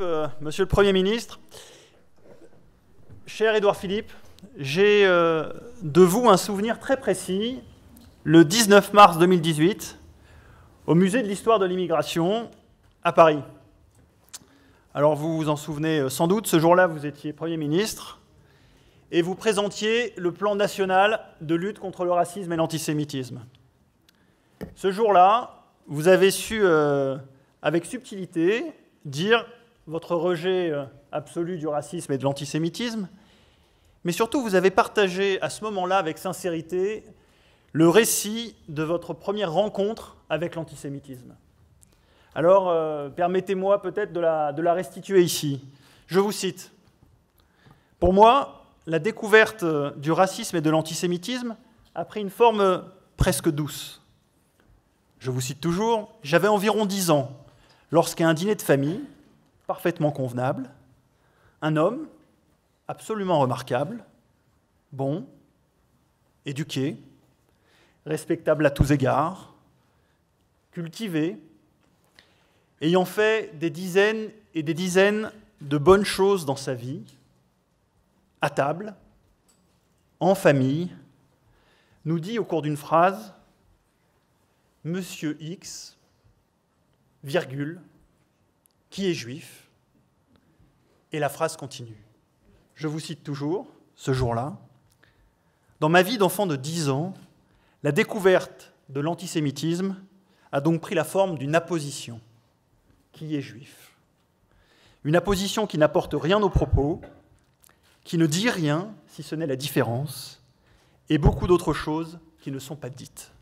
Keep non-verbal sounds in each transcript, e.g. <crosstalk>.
Euh, Monsieur le Premier ministre. Cher Édouard Philippe, j'ai euh, de vous un souvenir très précis. Le 19 mars 2018, au Musée de l'histoire de l'immigration, à Paris. Alors vous vous en souvenez euh, sans doute, ce jour-là, vous étiez Premier ministre et vous présentiez le plan national de lutte contre le racisme et l'antisémitisme. Ce jour-là, vous avez su, avec subtilité, dire votre rejet euh, absolu du racisme et de l'antisémitisme, mais surtout vous avez partagé à ce moment-là avec sincérité le récit de votre première rencontre avec l'antisémitisme. Alors, euh, permettez-moi peut-être de la, de la restituer ici. Je vous cite. Pour moi, la découverte du racisme et de l'antisémitisme a pris une forme presque douce. Je vous cite toujours, j'avais environ 10 ans lorsqu'à un dîner de famille, parfaitement convenable, un homme absolument remarquable, bon, éduqué, respectable à tous égards, cultivé, ayant fait des dizaines et des dizaines de bonnes choses dans sa vie, à table, en famille, nous dit au cours d'une phrase, Monsieur X, virgule, qui est juif. Et la phrase continue. Je vous cite toujours, ce jour-là, Dans ma vie d'enfant de 10 ans, la découverte de l'antisémitisme a donc pris la forme d'une apposition. Qui est juif Une apposition qui n'apporte rien aux propos, qui ne dit rien, si ce n'est la différence, et beaucoup d'autres choses qui ne sont pas dites.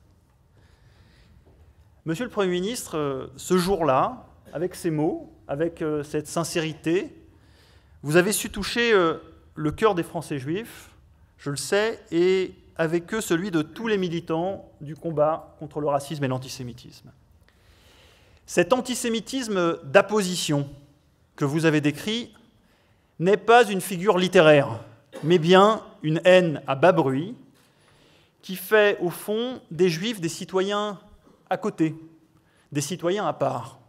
Monsieur le Premier ministre, euh, ce jour-là, avec ces mots, avec euh, cette sincérité. Vous avez su toucher euh, le cœur des Français juifs, je le sais, et avec eux celui de tous les militants du combat contre le racisme et l'antisémitisme. Cet antisémitisme d'apposition que vous avez décrit n'est pas une figure littéraire, mais bien une haine à bas bruit qui fait au fond des juifs des citoyens à côté, des citoyens à part.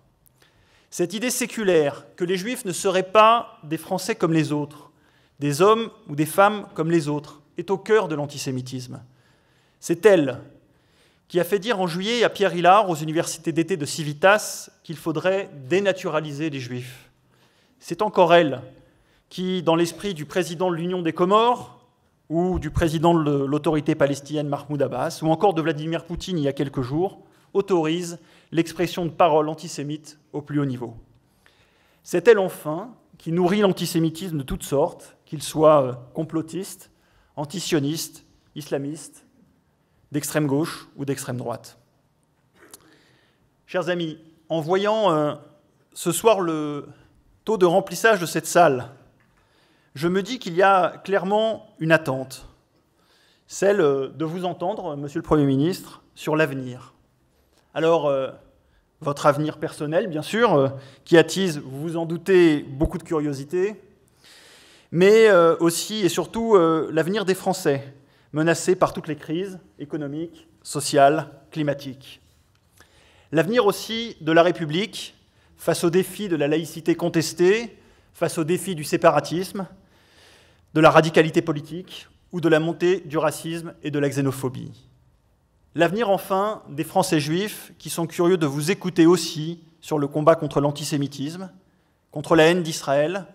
Cette idée séculaire que les juifs ne seraient pas des Français comme les autres, des hommes ou des femmes comme les autres, est au cœur de l'antisémitisme. C'est elle qui a fait dire en juillet à Pierre Hillard aux universités d'été de Civitas qu'il faudrait dénaturaliser les juifs. C'est encore elle qui, dans l'esprit du président de l'Union des Comores, ou du président de l'autorité palestinienne Mahmoud Abbas, ou encore de Vladimir Poutine il y a quelques jours, autorise l'expression de paroles antisémites au plus haut niveau. C'est elle enfin qui nourrit l'antisémitisme de toutes sortes, qu'il soit euh, complotiste, antisioniste, islamiste, d'extrême gauche ou d'extrême droite. Chers amis, en voyant euh, ce soir le taux de remplissage de cette salle, je me dis qu'il y a clairement une attente, celle euh, de vous entendre, Monsieur le Premier ministre, sur l'avenir. Alors, votre avenir personnel, bien sûr, euh, qui attise, vous vous en doutez, beaucoup de curiosité, mais euh, aussi et surtout euh, l'avenir des Français, menacés par toutes les crises économiques, sociales, climatiques. L'avenir aussi de la République, face au défis de la laïcité contestée, face aux défis du séparatisme, de la radicalité politique ou de la montée du racisme et de la xénophobie. L'avenir enfin des Français juifs qui sont curieux de vous écouter aussi sur le combat contre l'antisémitisme, contre la haine d'Israël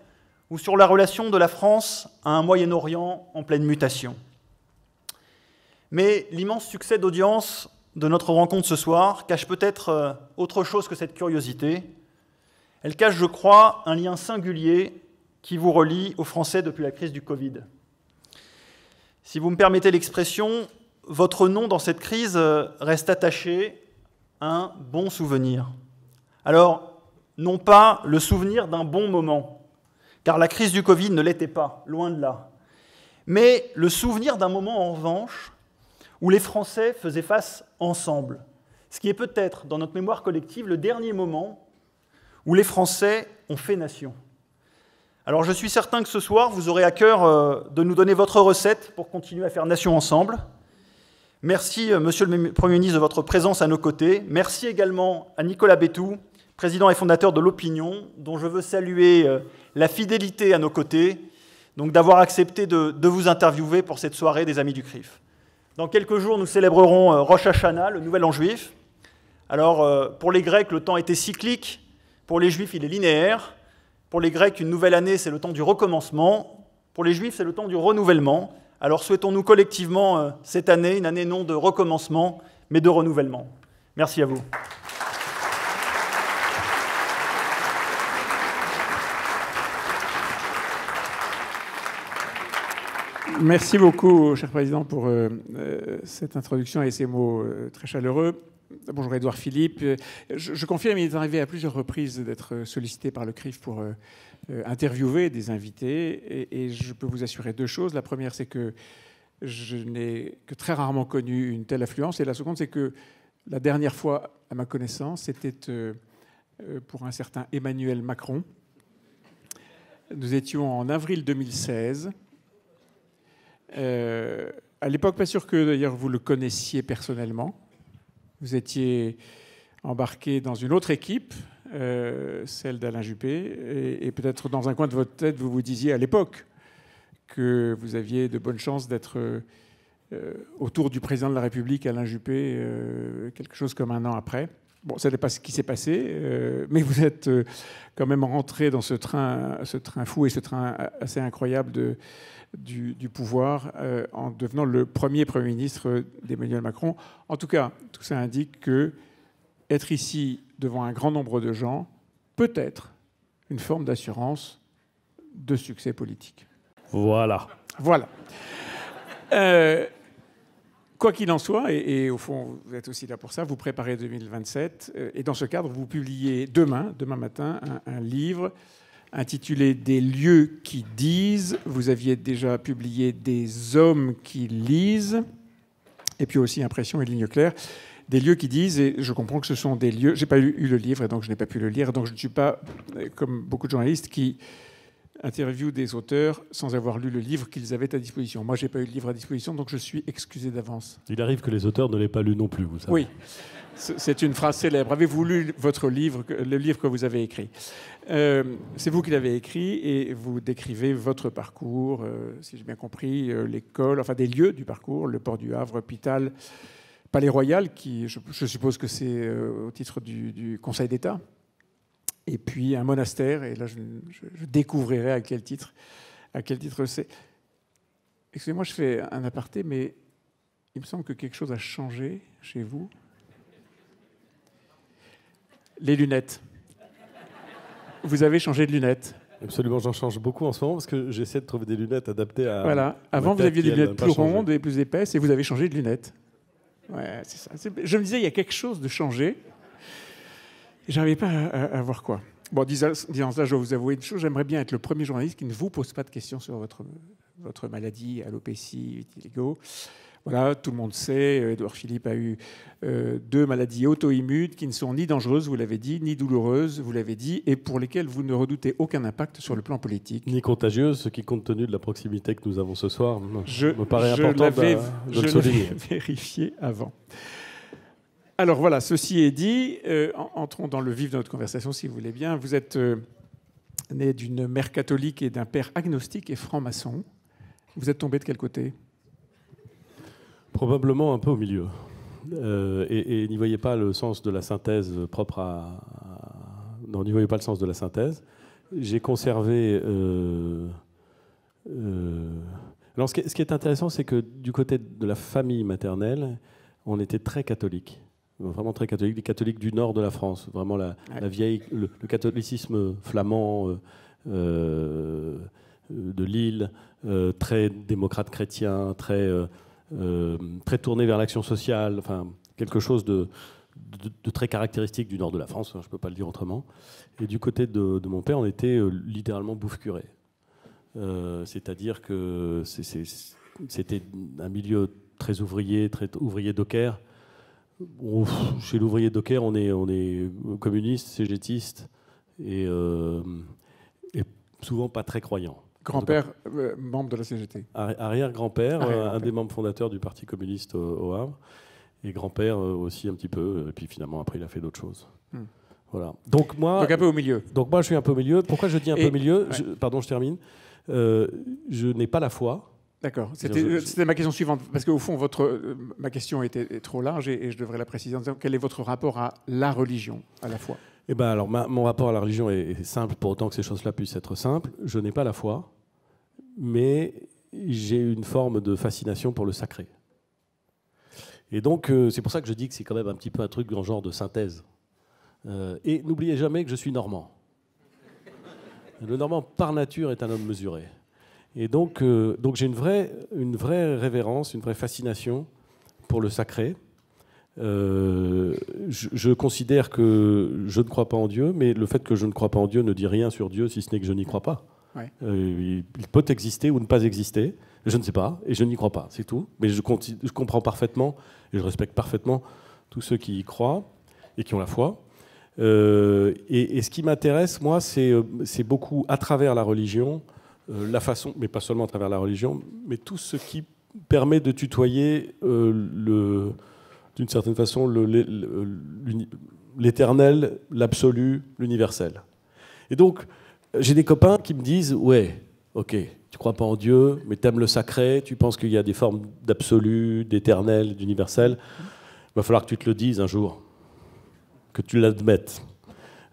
ou sur la relation de la France à un Moyen-Orient en pleine mutation. Mais l'immense succès d'audience de notre rencontre ce soir cache peut-être euh, autre chose que cette curiosité. Elle cache, je crois, un lien singulier qui vous relie aux Français depuis la crise du Covid. Si vous me permettez l'expression, votre nom dans cette crise euh, reste attaché à un bon souvenir. Alors, non pas le souvenir d'un bon moment, car la crise du Covid ne l'était pas, loin de là, mais le souvenir d'un moment en revanche où les Français faisaient face ensemble, ce qui est peut-être dans notre mémoire collective le dernier moment où les Français ont fait nation. Alors je suis certain que ce soir, vous aurez à cœur euh, de nous donner votre recette pour continuer à faire nation ensemble. Merci, euh, Monsieur le Premier ministre, de votre présence à nos côtés. Merci également à Nicolas Bétou, président et fondateur de l'Opinion, dont je veux saluer euh, la fidélité à nos côtés, donc d'avoir accepté de, de, vous interviewer pour cette soirée des Amis du CRIF. Dans quelques jours, nous célébrerons euh, Rosh Hashanah, le nouvel an juif. Alors, pour les Grecs, le temps était cyclique, pour les Juifs, il est linéaire. Pour les Grecs, une nouvelle année, c'est le temps du recommencement. Pour les Juifs, c'est le temps du renouvellement. Alors souhaitons-nous collectivement euh, cette année une année non de recommencement, mais de renouvellement. Merci à vous. Merci beaucoup, cher Président, pour euh, euh, cette introduction et ces mots très chaleureux. Bonjour Edouard Philippe. Euh, je, confirme, il est arrivé à plusieurs reprises d'être sollicité par le CRIF pour euh, euh, interviewer des invités. Et, je peux vous assurer deux choses. La première, c'est que je n'ai que très rarement connu une telle affluence. Et la seconde, c'est que la dernière fois, à ma connaissance, c'était pour un certain Emmanuel Macron. Nous étions en avril 2016. à l'époque, pas sûr que d'ailleurs vous le connaissiez personnellement. Vous étiez embarqué dans une autre équipe, euh, celle d'Alain Juppé, et, peut-être dans un coin de votre tête, vous vous disiez à l'époque que vous aviez de bonnes chances d'être euh, autour du président de la République, Alain Juppé, euh, quelque chose comme un an après. Bon, ce n'est pas ce qui s'est passé, mais vous êtes quand même rentré dans ce train, ce train fou et ce train assez incroyable de, du, pouvoir euh, en devenant le premier Premier ministre d'Emmanuel Macron. En tout cas, tout ça indique que être ici devant un grand nombre de gens peut être une forme d'assurance de succès politique. Voilà. Voilà. Euh, quoi qu'il en soit, et, au fond, vous êtes aussi là pour ça, vous préparez 2027, euh, et dans ce cadre, vous publiez demain, demain matin, un livre intitulé Des lieux qui disent. Vous aviez déjà publié Des hommes qui lisent, et puis aussi Impression et ligne claire. Des lieux qui disent, et je comprends que ce sont des lieux. J'ai pas eu, le livre, et donc je n'ai pas pu le lire. Donc je ne suis pas, comme beaucoup de journalistes, qui interviewent des auteurs sans avoir lu le livre qu'ils avaient à disposition. Moi, j'ai pas eu le livre à disposition, donc je suis excusé d'avance. Il arrive que les auteurs ne l'aient pas lu non plus, vous savez. Oui. C'est une phrase célèbre. Avez-vous lu votre livre, le livre que vous avez écrit euh, C'est vous qui l'avez écrit et vous décrivez votre parcours, euh, si j'ai bien compris, euh, l'école, enfin des lieux du parcours, le port du Havre, hôpital, Palais Royal, qui je, suppose que c'est au titre du, Conseil d'État, et puis un monastère, et là je, je découvrirai à quel titre, à quel titre c'est. Excusez-moi, je fais un aparté, mais il me semble que quelque chose a changé chez vous les lunettes. Vous avez changé de lunettes. Absolument, j'en change beaucoup en ce moment parce que j'essaie de trouver des lunettes adaptées à. Voilà. Avant, vous aviez des lunettes plus rondes et plus épaisses et vous avez changé de lunettes. Ouais, c'est ça. Je me disais, il y a quelque chose de changé. J'arrivais pas à, voir quoi. Bon, disons, ça, je vais vous avouer une chose. J'aimerais bien être le premier journaliste qui ne vous pose pas de questions sur votre, votre maladie, alopécie, vitiligo. Voilà, tout le monde sait, Edouard euh, Philippe a eu euh, deux maladies auto-immunes qui ne sont ni dangereuses, vous l'avez dit, ni douloureuses, vous l'avez dit, et pour lesquelles vous ne redoutez aucun impact sur le plan politique. Ni contagieuses, ce qui, compte tenu de la proximité que nous avons ce soir, je, me paraît important de, je <laughs> vérifié avant. Alors voilà, ceci est dit, euh, entrons dans le vif de notre conversation, si vous voulez bien. Vous êtes né d'une mère catholique et d'un père agnostique et franc-maçon. Vous êtes tombé de quel côté Probablement un peu au milieu. Euh, et, n'y voyez pas le sens de la synthèse propre à. non, n'y voyez pas le sens de la synthèse. J'ai conservé. Euh, euh, alors, ce qui, est, intéressant, c'est que du côté de la famille maternelle, on était très catholique. Vraiment très catholique, Des catholiques du nord de la France, vraiment la, vieille, le, le, catholicisme flamand de Lille, très démocrate chrétien, très euh, très tourné vers l'action sociale, enfin quelque chose de, très caractéristique du nord de la France, hein, je ne peux pas le dire autrement. Et du côté de, mon père, on était euh, littéralement bouffe-curé. Euh, c'est-à-dire que c'était un milieu très ouvrier, très ouvrier docker. chez l'ouvrier docker, on est, on est communiste, cégétiste et souvent pas très croyant. Grand-père, euh, membre de la CGT. Arrière-grand-père, euh, un des membres fondateurs du Parti communiste au, Havre. Et grand-père euh, aussi un petit peu. Et puis finalement, après, il a fait d'autres choses. Hmm. Voilà. Donc moi, donc un peu au milieu. Donc moi, je suis un peu au milieu. Pourquoi je dis un peu au milieu Pardon, je termine. je n'ai pas la foi. D'accord. C'était ma question suivante, parce qu'au fond, votre, ma question était trop large et, je devrais la préciser quel est votre rapport à la religion, à la foi eh ben alors, mon rapport à la religion est, simple, pour autant que ces choses-là puissent être simples. Je n'ai pas la foi, mais j'ai une forme de fascination pour le sacré. Et donc, euh, c'est pour ça que je dis que c'est quand même un petit peu un truc en genre de synthèse. Euh, et n'oubliez jamais que je suis normand. Le normand, par nature, est un homme mesuré. Et donc, euh, donc j'ai une vraie, une vraie révérence, une vraie fascination pour le sacré. Euh, je, considère que je ne crois pas en Dieu, mais le fait que je ne crois pas en Dieu ne dit rien sur Dieu, si ce n'est que je n'y crois pas. Euh, il peut exister ou ne pas exister, je ne sais pas, et je n'y crois pas, c'est tout. Mais je, je, comprends parfaitement, et je respecte parfaitement tous ceux qui y croient et qui ont la foi. Euh, et, et, ce qui m'intéresse, moi, c'est beaucoup à travers la religion, la façon, mais pas seulement à travers la religion, mais tout ce qui permet de tutoyer le d'une certaine façon l'éternel, l'absolu, l'universel. Et donc, euh, j'ai des copains qui me disent, ouais, ok, tu crois pas en Dieu, mais tu le sacré, tu penses qu'il y a des formes d'absolu, d'éternel, d'universel. Il va falloir que tu te le dises un jour, que tu l'admettes.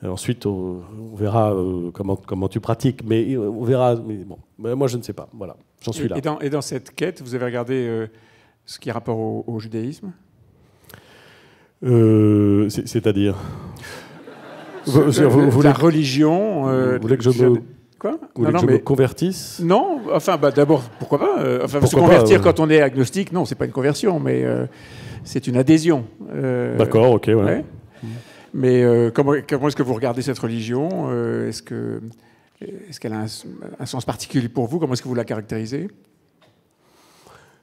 Euh, ensuite, on, verra euh, comment, comment tu pratiques, mais on verra. Mais bon, moi, je ne sais pas. Voilà, j'en suis là. Et dans, cette quête, vous avez regardé ce qui est rapport au judaïsme euh, c'est-à-dire vous, La religion. Euh, vous voulez que je me. me convertisse Non, enfin, bah, d'abord, pourquoi pas euh, enfin, Se convertir quand on est agnostique, non, c'est pas une conversion, mais c'est une adhésion. D'accord, ok, ouais. Mais comment, est-ce que vous regardez cette religion Est-ce qu'elle a un, sens particulier pour vous Comment est-ce que vous la caractérisez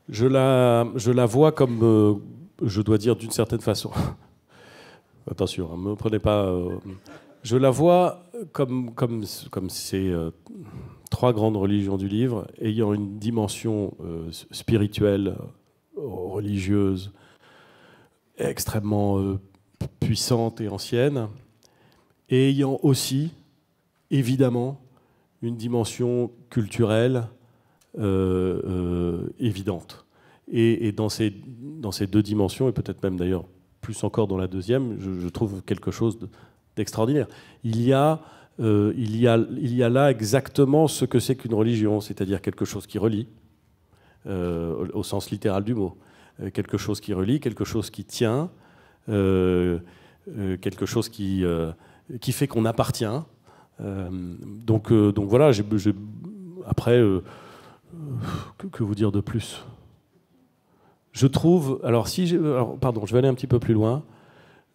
je la, vois comme je dois dire d'une certaine façon. <laughs> Attention, ne hein, me prenez pas. Euh, je la vois comme, comme, comme ces euh, trois grandes religions du livre ayant une dimension euh, spirituelle, religieuse, extrêmement puissante et ancienne, et ayant aussi, évidemment, une dimension culturelle évidente. Et, et dans ces dans ces deux dimensions, et peut-être même d'ailleurs plus encore dans la deuxième, je, trouve quelque chose d'extraordinaire. Il y a euh, il, y il, y a, là exactement ce que c'est qu'une religion, c'est-à-dire quelque chose qui relie, euh, au, sens littéral du mot, euh, quelque chose qui relie, quelque chose qui tient, quelque chose qui, qui fait qu'on appartient. donc, donc voilà, après, que, vous dire de plus je trouve, alors si, pardon, je vais aller un petit peu plus loin.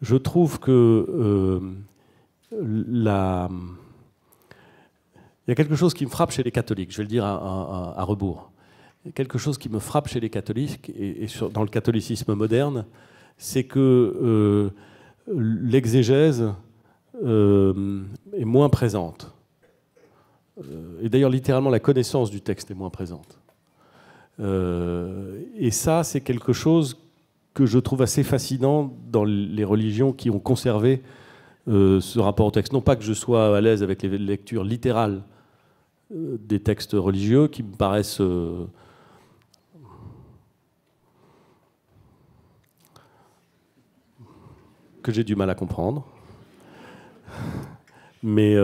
Je trouve que euh, la, il y a quelque chose qui me frappe chez les catholiques. Je vais le dire à, rebours. quelque chose qui me frappe chez les catholiques et, dans le catholicisme moderne, c'est que euh, l'exégèse euh, est moins présente. Et d'ailleurs, littéralement, la connaissance du texte est moins présente et ça, c'est quelque chose que je trouve assez fascinant dans les religions qui ont conservé euh, ce rapport au texte. Non pas que je sois à l'aise avec les lectures littérales euh, des textes religieux qui me paraissent euh, que j'ai du mal à comprendre. Mais,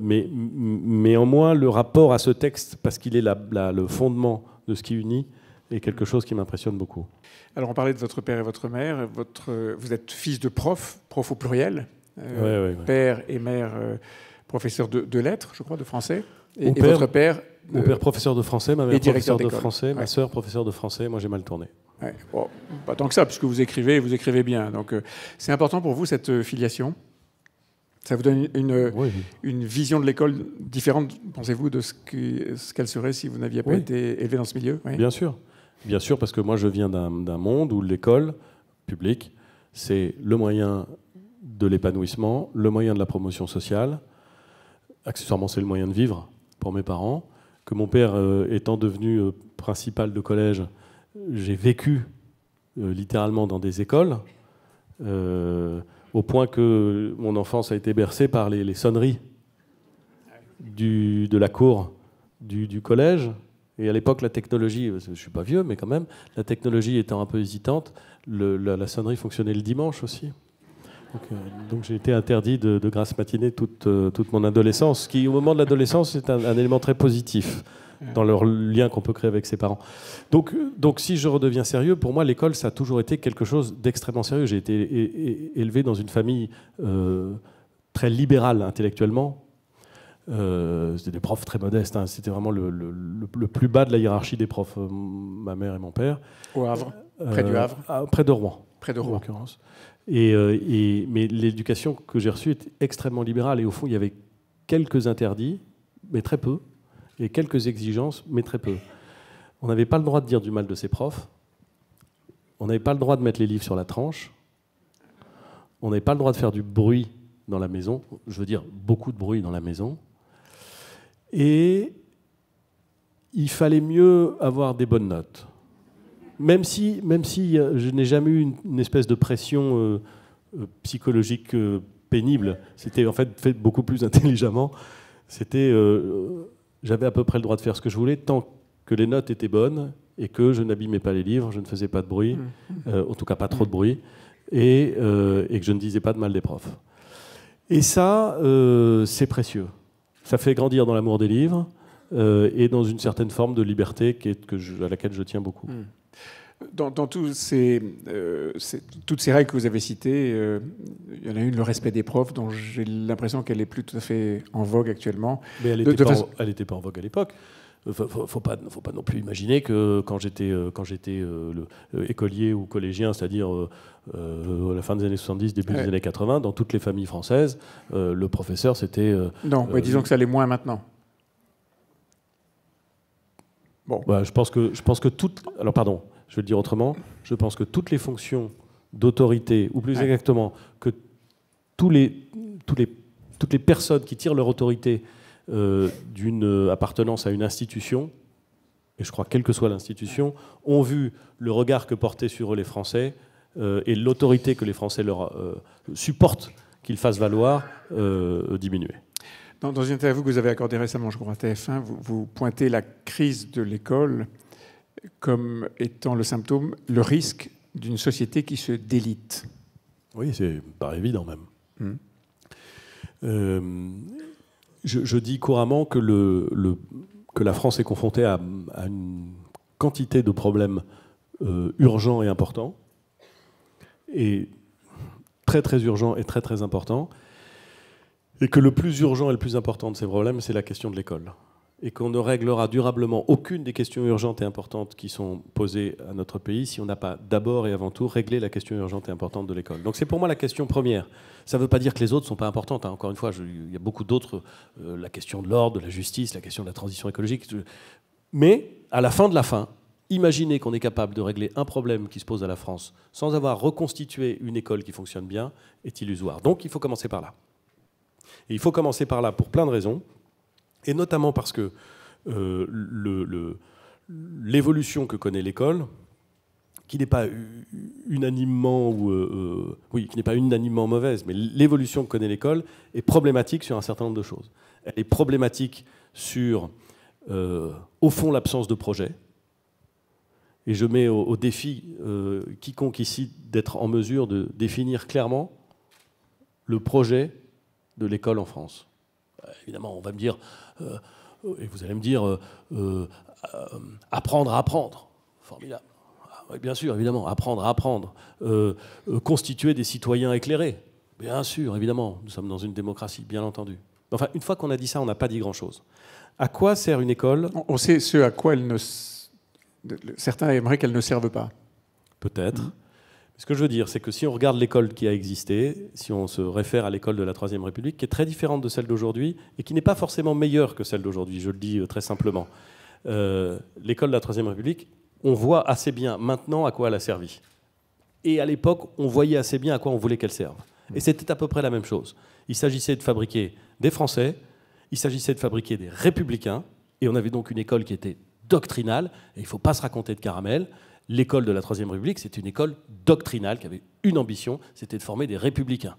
mais, mais en moi, le rapport à ce texte, parce qu'il est le fondement de ce qui unit, et quelque chose qui m'impressionne beaucoup. Alors on parlait de votre père et votre mère. Votre, vous êtes fils de prof, prof au pluriel, euh, père et mère euh, professeur de, lettres, je crois, de français. Et, votre père Mon euh, père professeur de français, ma mère professeur de français, ma sœur professeur de français. Moi j'ai mal tourné. pas tant que ça, puisque vous écrivez, vous écrivez bien. Donc c'est important pour vous cette filiation. Ça vous donne une, une vision de l'école différente, pensez-vous, de ce qu'elle serait si vous n'aviez pas été élevé dans ce milieu Bien sûr bien sûr, parce que moi je viens d'un monde où l'école publique, c'est le moyen de l'épanouissement, le moyen de la promotion sociale. Accessoirement, c'est le moyen de vivre pour mes parents. Que mon père euh, étant devenu euh, principal de collège, j'ai vécu euh, littéralement dans des écoles, au point que mon enfance a été bercée par les, sonneries de la cour du collège, et à l'époque, la technologie, je ne suis pas vieux, mais quand même, la technologie étant un peu hésitante, la, sonnerie fonctionnait le dimanche aussi. Donc, euh, j'ai été interdit de, de grasse matinée toute, euh, toute mon adolescence, qui au moment de l'adolescence est un, élément très positif dans le lien qu'on peut créer avec ses parents. Donc, donc si je redeviens sérieux, pour moi, l'école, ça a toujours été quelque chose d'extrêmement sérieux. J'ai été élevé dans une famille euh, très libérale intellectuellement, euh, c'était des profs très modestes, hein. c'était vraiment le, plus bas de la hiérarchie des profs, euh, ma mère et mon père. Au Havre, euh, près du Havre Près de Rouen. Près de Rouen. En l'occurrence. et, mais l'éducation que j'ai reçue était extrêmement libérale et au fond, il y avait quelques interdits, mais très peu, et quelques exigences, mais très peu. On n'avait pas le droit de dire du mal de ses profs, on n'avait pas le droit de mettre les livres sur la tranche, on n'avait pas le droit de faire du bruit dans la maison, je veux dire beaucoup de bruit dans la maison, et il fallait mieux avoir des bonnes notes. Même si, même si euh, je n'ai jamais eu une, espèce de pression euh, euh, psychologique pénible, c'était en fait fait beaucoup plus <laughs> intelligemment. C'était, j'avais à peu près le droit de faire ce que je voulais tant que les notes étaient bonnes et que je n'abîmais pas les livres, je ne faisais pas de bruit, mmh. en tout cas pas trop de mmh. bruit, et, que je ne disais pas de mal des profs. Et ça, c'est précieux. Ça fait grandir dans l'amour des livres euh, et dans une certaine forme de liberté qui est, que je, à laquelle je tiens beaucoup. Hmm. Dans, euh, ces, toutes ces règles que vous avez citées, euh, il y en a une, le respect des profs, dont j'ai l'impression qu'elle est plus tout à fait en vogue actuellement. Mais elle n'était pas, en vogue à l'époque faut, ne faut, pas, faut pas non plus imaginer que quand j'étais euh, quand j'étais euh, euh, écolier ou collégien, c'est-à-dire à la fin des années 70, début des années 80, dans toutes les familles françaises, le professeur c'était. non, mais disons que ça l'est moins maintenant. Bon. Bah, je pense que je pense que toutes. Alors pardon, je vais le dire autrement. Je pense que toutes les fonctions d'autorité, ou plus exactement que tous les tous les toutes les personnes qui tirent leur autorité euh, d'une euh, appartenance à une institution, et je crois quelle que soit l'institution, ont vu le regard que portaient sur eux les Français euh, et l'autorité que les Français leur supportent qu'ils fassent valoir diminuer. Dans, dans, une interview que vous avez accordée récemment, je crois, à TF1, vous, pointez la crise de l'école comme étant le symptôme, le risque d'une société qui se délite. Oui, c'est pas évident même. Hmm. Euh, je, dis couramment que, la France est confrontée à, une quantité de problèmes euh, urgents et importants, et très très urgents et très très importants, et que le plus urgent et le plus important de ces problèmes, c'est la question de l'école et qu'on ne réglera durablement aucune des questions urgentes et importantes qui sont posées à notre pays si on n'a pas d'abord et avant tout réglé la question urgente et importante de l'école. Donc c'est pour moi la question première. Ça ne veut pas dire que les autres ne sont pas importantes. Hein. Encore une fois, il y a beaucoup d'autres, euh, la question de l'ordre, de la justice, la question de la transition écologique. Mais à la fin de la fin, imaginez qu'on est capable de régler un problème qui se pose à la France sans avoir reconstitué une école qui fonctionne bien est illusoire. Donc il faut commencer par là. Et il faut commencer par là pour plein de raisons. Et notamment parce que euh, l'évolution que connaît l'école, qui n'est pas unanimement ou euh, euh, oui, qui n'est pas unanimement mauvaise, mais l'évolution que connaît l'école est problématique sur un certain nombre de choses. Elle est problématique sur, au fond, l'absence de projet. Et je mets au, défi quiconque ici d'être en mesure de définir clairement le projet de l'école en France. Évidemment, on va me dire, euh, et vous allez me dire, euh, euh, apprendre à apprendre. Formidable. Ah, bien sûr, évidemment, apprendre à apprendre. constituer des citoyens éclairés. Bien sûr, évidemment, nous sommes dans une démocratie, bien entendu. Enfin, une fois qu'on a dit ça, on n'a pas dit grand-chose. À quoi sert une école On sait ce à quoi elle ne... Certains aimeraient qu'elle ne serve pas. Peut-être. Mmh. Ce que je veux dire, c'est que si on regarde l'école qui a existé, si on se réfère à l'école de la Troisième République, qui est très différente de celle d'aujourd'hui et qui n'est pas forcément meilleure que celle d'aujourd'hui, je le dis euh, très simplement, euh, l'école de la Troisième République, on voit assez bien maintenant à quoi elle a servi. Et à l'époque, on voyait assez bien à quoi on voulait qu'elle serve. Et c'était à peu près la même chose. Il s'agissait de fabriquer des Français, il s'agissait de fabriquer des républicains, et on avait donc une école qui était doctrinale, et il ne faut pas se raconter de caramel, l'école de la Troisième République, c'est une école doctrinale qui avait une ambition, c'était de former des républicains.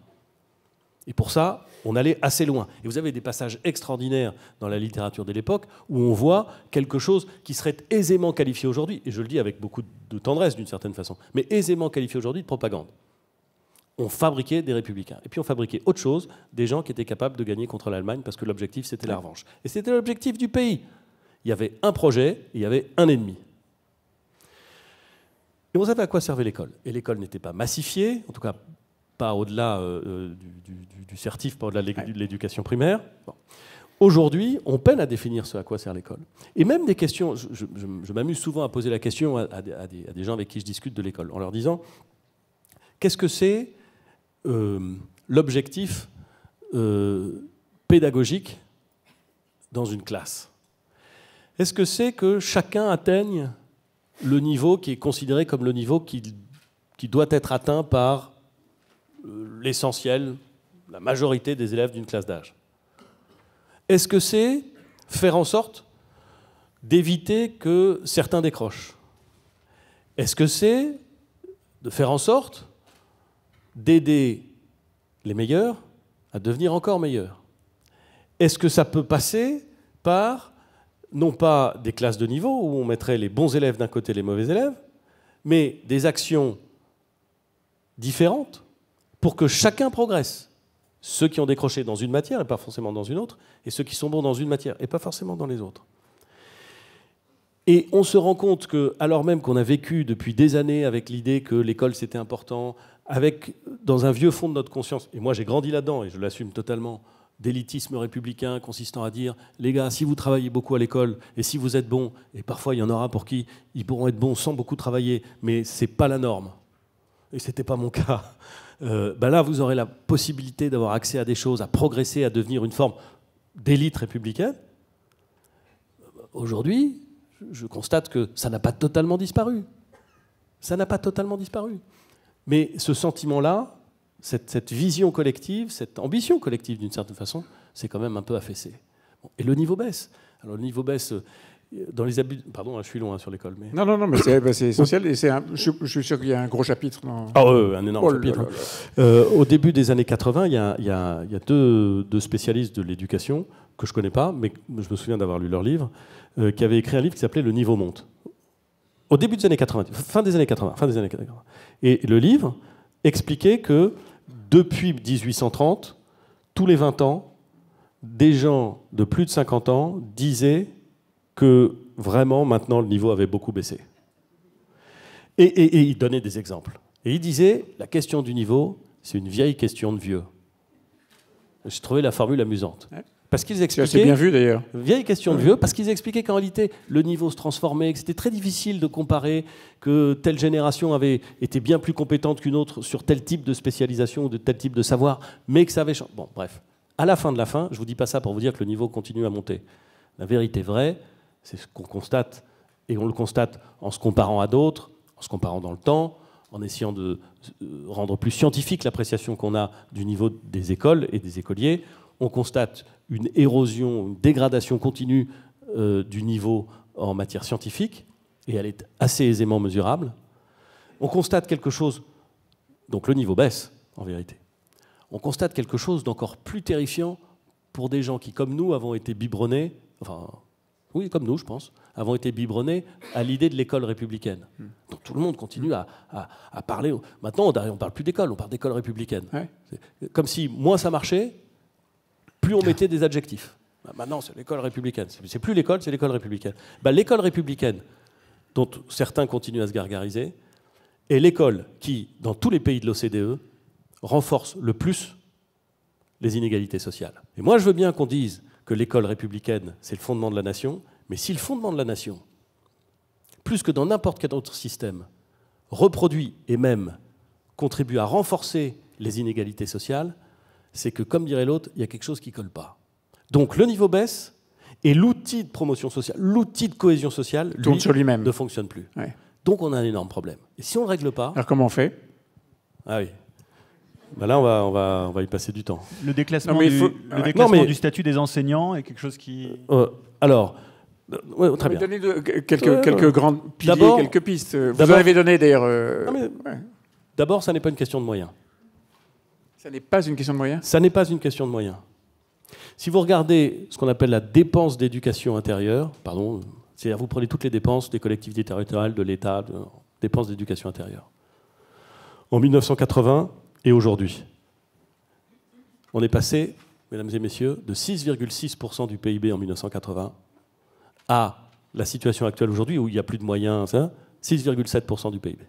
Et pour ça, on allait assez loin. Et vous avez des passages extraordinaires dans la littérature de l'époque où on voit quelque chose qui serait aisément qualifié aujourd'hui, et je le dis avec beaucoup de tendresse d'une certaine façon, mais aisément qualifié aujourd'hui de propagande. On fabriquait des républicains. Et puis on fabriquait autre chose, des gens qui étaient capables de gagner contre l'Allemagne parce que l'objectif c'était la revanche. Et c'était l'objectif du pays. Il y avait un projet, il y avait un ennemi. Et on savait à quoi servait l'école. Et l'école n'était pas massifiée, en tout cas pas au-delà euh, euh, du, certif, pas au-delà de l'éducation primaire. Aujourd'hui, on peine à définir ce à quoi sert l'école. Et même des questions, je, m'amuse souvent à poser la question à, des, gens avec qui je discute de l'école, en leur disant, qu'est-ce que c'est euh, l'objectif pédagogique dans une classe Est-ce que c'est que chacun atteigne le niveau qui est considéré comme le niveau qui, qui doit être atteint par euh, l'essentiel, la majorité des élèves d'une classe d'âge. Est-ce que c'est faire en sorte d'éviter que certains décrochent Est-ce que c'est de faire en sorte d'aider les meilleurs à devenir encore meilleurs Est-ce que ça peut passer par non pas des classes de niveau où on mettrait les bons élèves d'un côté et les mauvais élèves, mais des actions différentes pour que chacun progresse. Ceux qui ont décroché dans une matière et pas forcément dans une autre, et ceux qui sont bons dans une matière et pas forcément dans les autres. Et on se rend compte que, alors même qu'on a vécu depuis des années avec l'idée que l'école c'était important, avec dans un vieux fond de notre conscience, et moi j'ai grandi là-dedans et je l'assume totalement, d'élitisme républicain consistant à dire les gars, si vous travaillez beaucoup à l'école et si vous êtes bon, et parfois il y en aura pour qui ils pourront être bons sans beaucoup travailler, mais c'est pas la norme. Et ce n'était pas mon cas. ben là, vous aurez la possibilité d'avoir accès à des choses, à progresser, à devenir une forme d'élite républicaine. Aujourd'hui, je constate que ça n'a pas totalement disparu. Ça n'a pas totalement disparu. Mais ce sentiment-là, cette, cette, vision collective, cette ambition collective d'une certaine façon, c'est quand même un peu affaissé. Et le niveau baisse. Alors le niveau baisse euh, dans les abus. Pardon, hein, je suis loin hein, sur l'école. Mais... Non, non, non, mais c'est bah, essentiel. Et je, suis sûr qu'il y a un gros chapitre. Dans... Ah oui, un énorme oh chapitre. Hein. Euh, au début des années 80, il y a, y a, y a deux, deux, spécialistes de l'éducation que je ne connais pas, mais je me souviens d'avoir lu leur livre, euh, qui avaient écrit un livre qui s'appelait Le niveau monte. Au début des années 80, fin des années 80, fin des années 80. Et le livre expliquait que depuis 1830, tous les 20 ans, des gens de plus de 50 ans disaient que vraiment maintenant le niveau avait beaucoup baissé. Et, et ils donnaient des exemples. Et ils disaient, la question du niveau, c'est une vieille question de vieux. Je trouvais la formule amusante. Parce qu'ils expliquaient. bien vu d'ailleurs. Vieille question de vieux, parce qu'ils expliquaient qu'en réalité, le niveau se transformait, que c'était très difficile de comparer, que telle génération avait été bien plus compétente qu'une autre sur tel type de spécialisation ou de tel type de savoir, mais que ça avait changé. Bon, bref. À la fin de la fin, je ne vous dis pas ça pour vous dire que le niveau continue à monter. La vérité vraie, c'est ce qu'on constate, et on le constate en se comparant à d'autres, en se comparant dans le temps, en essayant de euh, rendre plus scientifique l'appréciation qu'on a du niveau des écoles et des écoliers. On constate une érosion, une dégradation continue euh, du niveau en matière scientifique, et elle est assez aisément mesurable, on constate quelque chose, donc le niveau baisse en vérité, on constate quelque chose d'encore plus terrifiant pour des gens qui, comme nous, avons été biberonnés, enfin, oui, comme nous, je pense, avons été biberonnés à l'idée de l'école républicaine. Hmm. Donc tout le monde continue à, parler. Maintenant, on ne parle plus d'école, on parle d'école républicaine. Comme si moins ça marchait, plus on mettait des adjectifs. Bah, maintenant, c'est l'école républicaine. C'est plus l'école, c'est l'école républicaine. Bah, l'école républicaine, dont certains continuent à se gargariser, est l'école qui, dans tous les pays de l'OCDE, renforce le plus les inégalités sociales. Et moi, je veux bien qu'on dise que l'école républicaine, c'est le fondement de la nation, mais si le fondement de la nation, plus que dans n'importe quel autre système, reproduit et même contribue à renforcer les inégalités sociales, c'est que, comme dirait l'autre, il y a quelque chose qui colle pas. Donc le niveau baisse et l'outil de promotion sociale, l'outil de cohésion sociale, lui, ne fonctionne plus. Donc on a un énorme problème. Et si on ne règle pas. Alors comment on fait Ah oui. Ben là, on va, on, va, on va y passer du temps. Le déclassement, du, statut des enseignants est quelque chose qui. Euh, alors. Euh, très bien. quelques, euh, quelques grandes pistes. Vous avez donné d'ailleurs. D'abord, ça n'est pas une question de moyens. Ça n'est pas une question de moyens Ça n'est pas une question de moyens. Si vous regardez ce qu'on appelle la dépense d'éducation intérieure, pardon, c'est-à-dire vous prenez toutes les dépenses des collectivités territoriales, de l'État, dépenses d'éducation intérieure, en 1980 et aujourd'hui, on est passé, mesdames et messieurs, de 6,6% du PIB en 1980 à la situation actuelle aujourd'hui où il n'y a plus de moyens, 6,7% du PIB.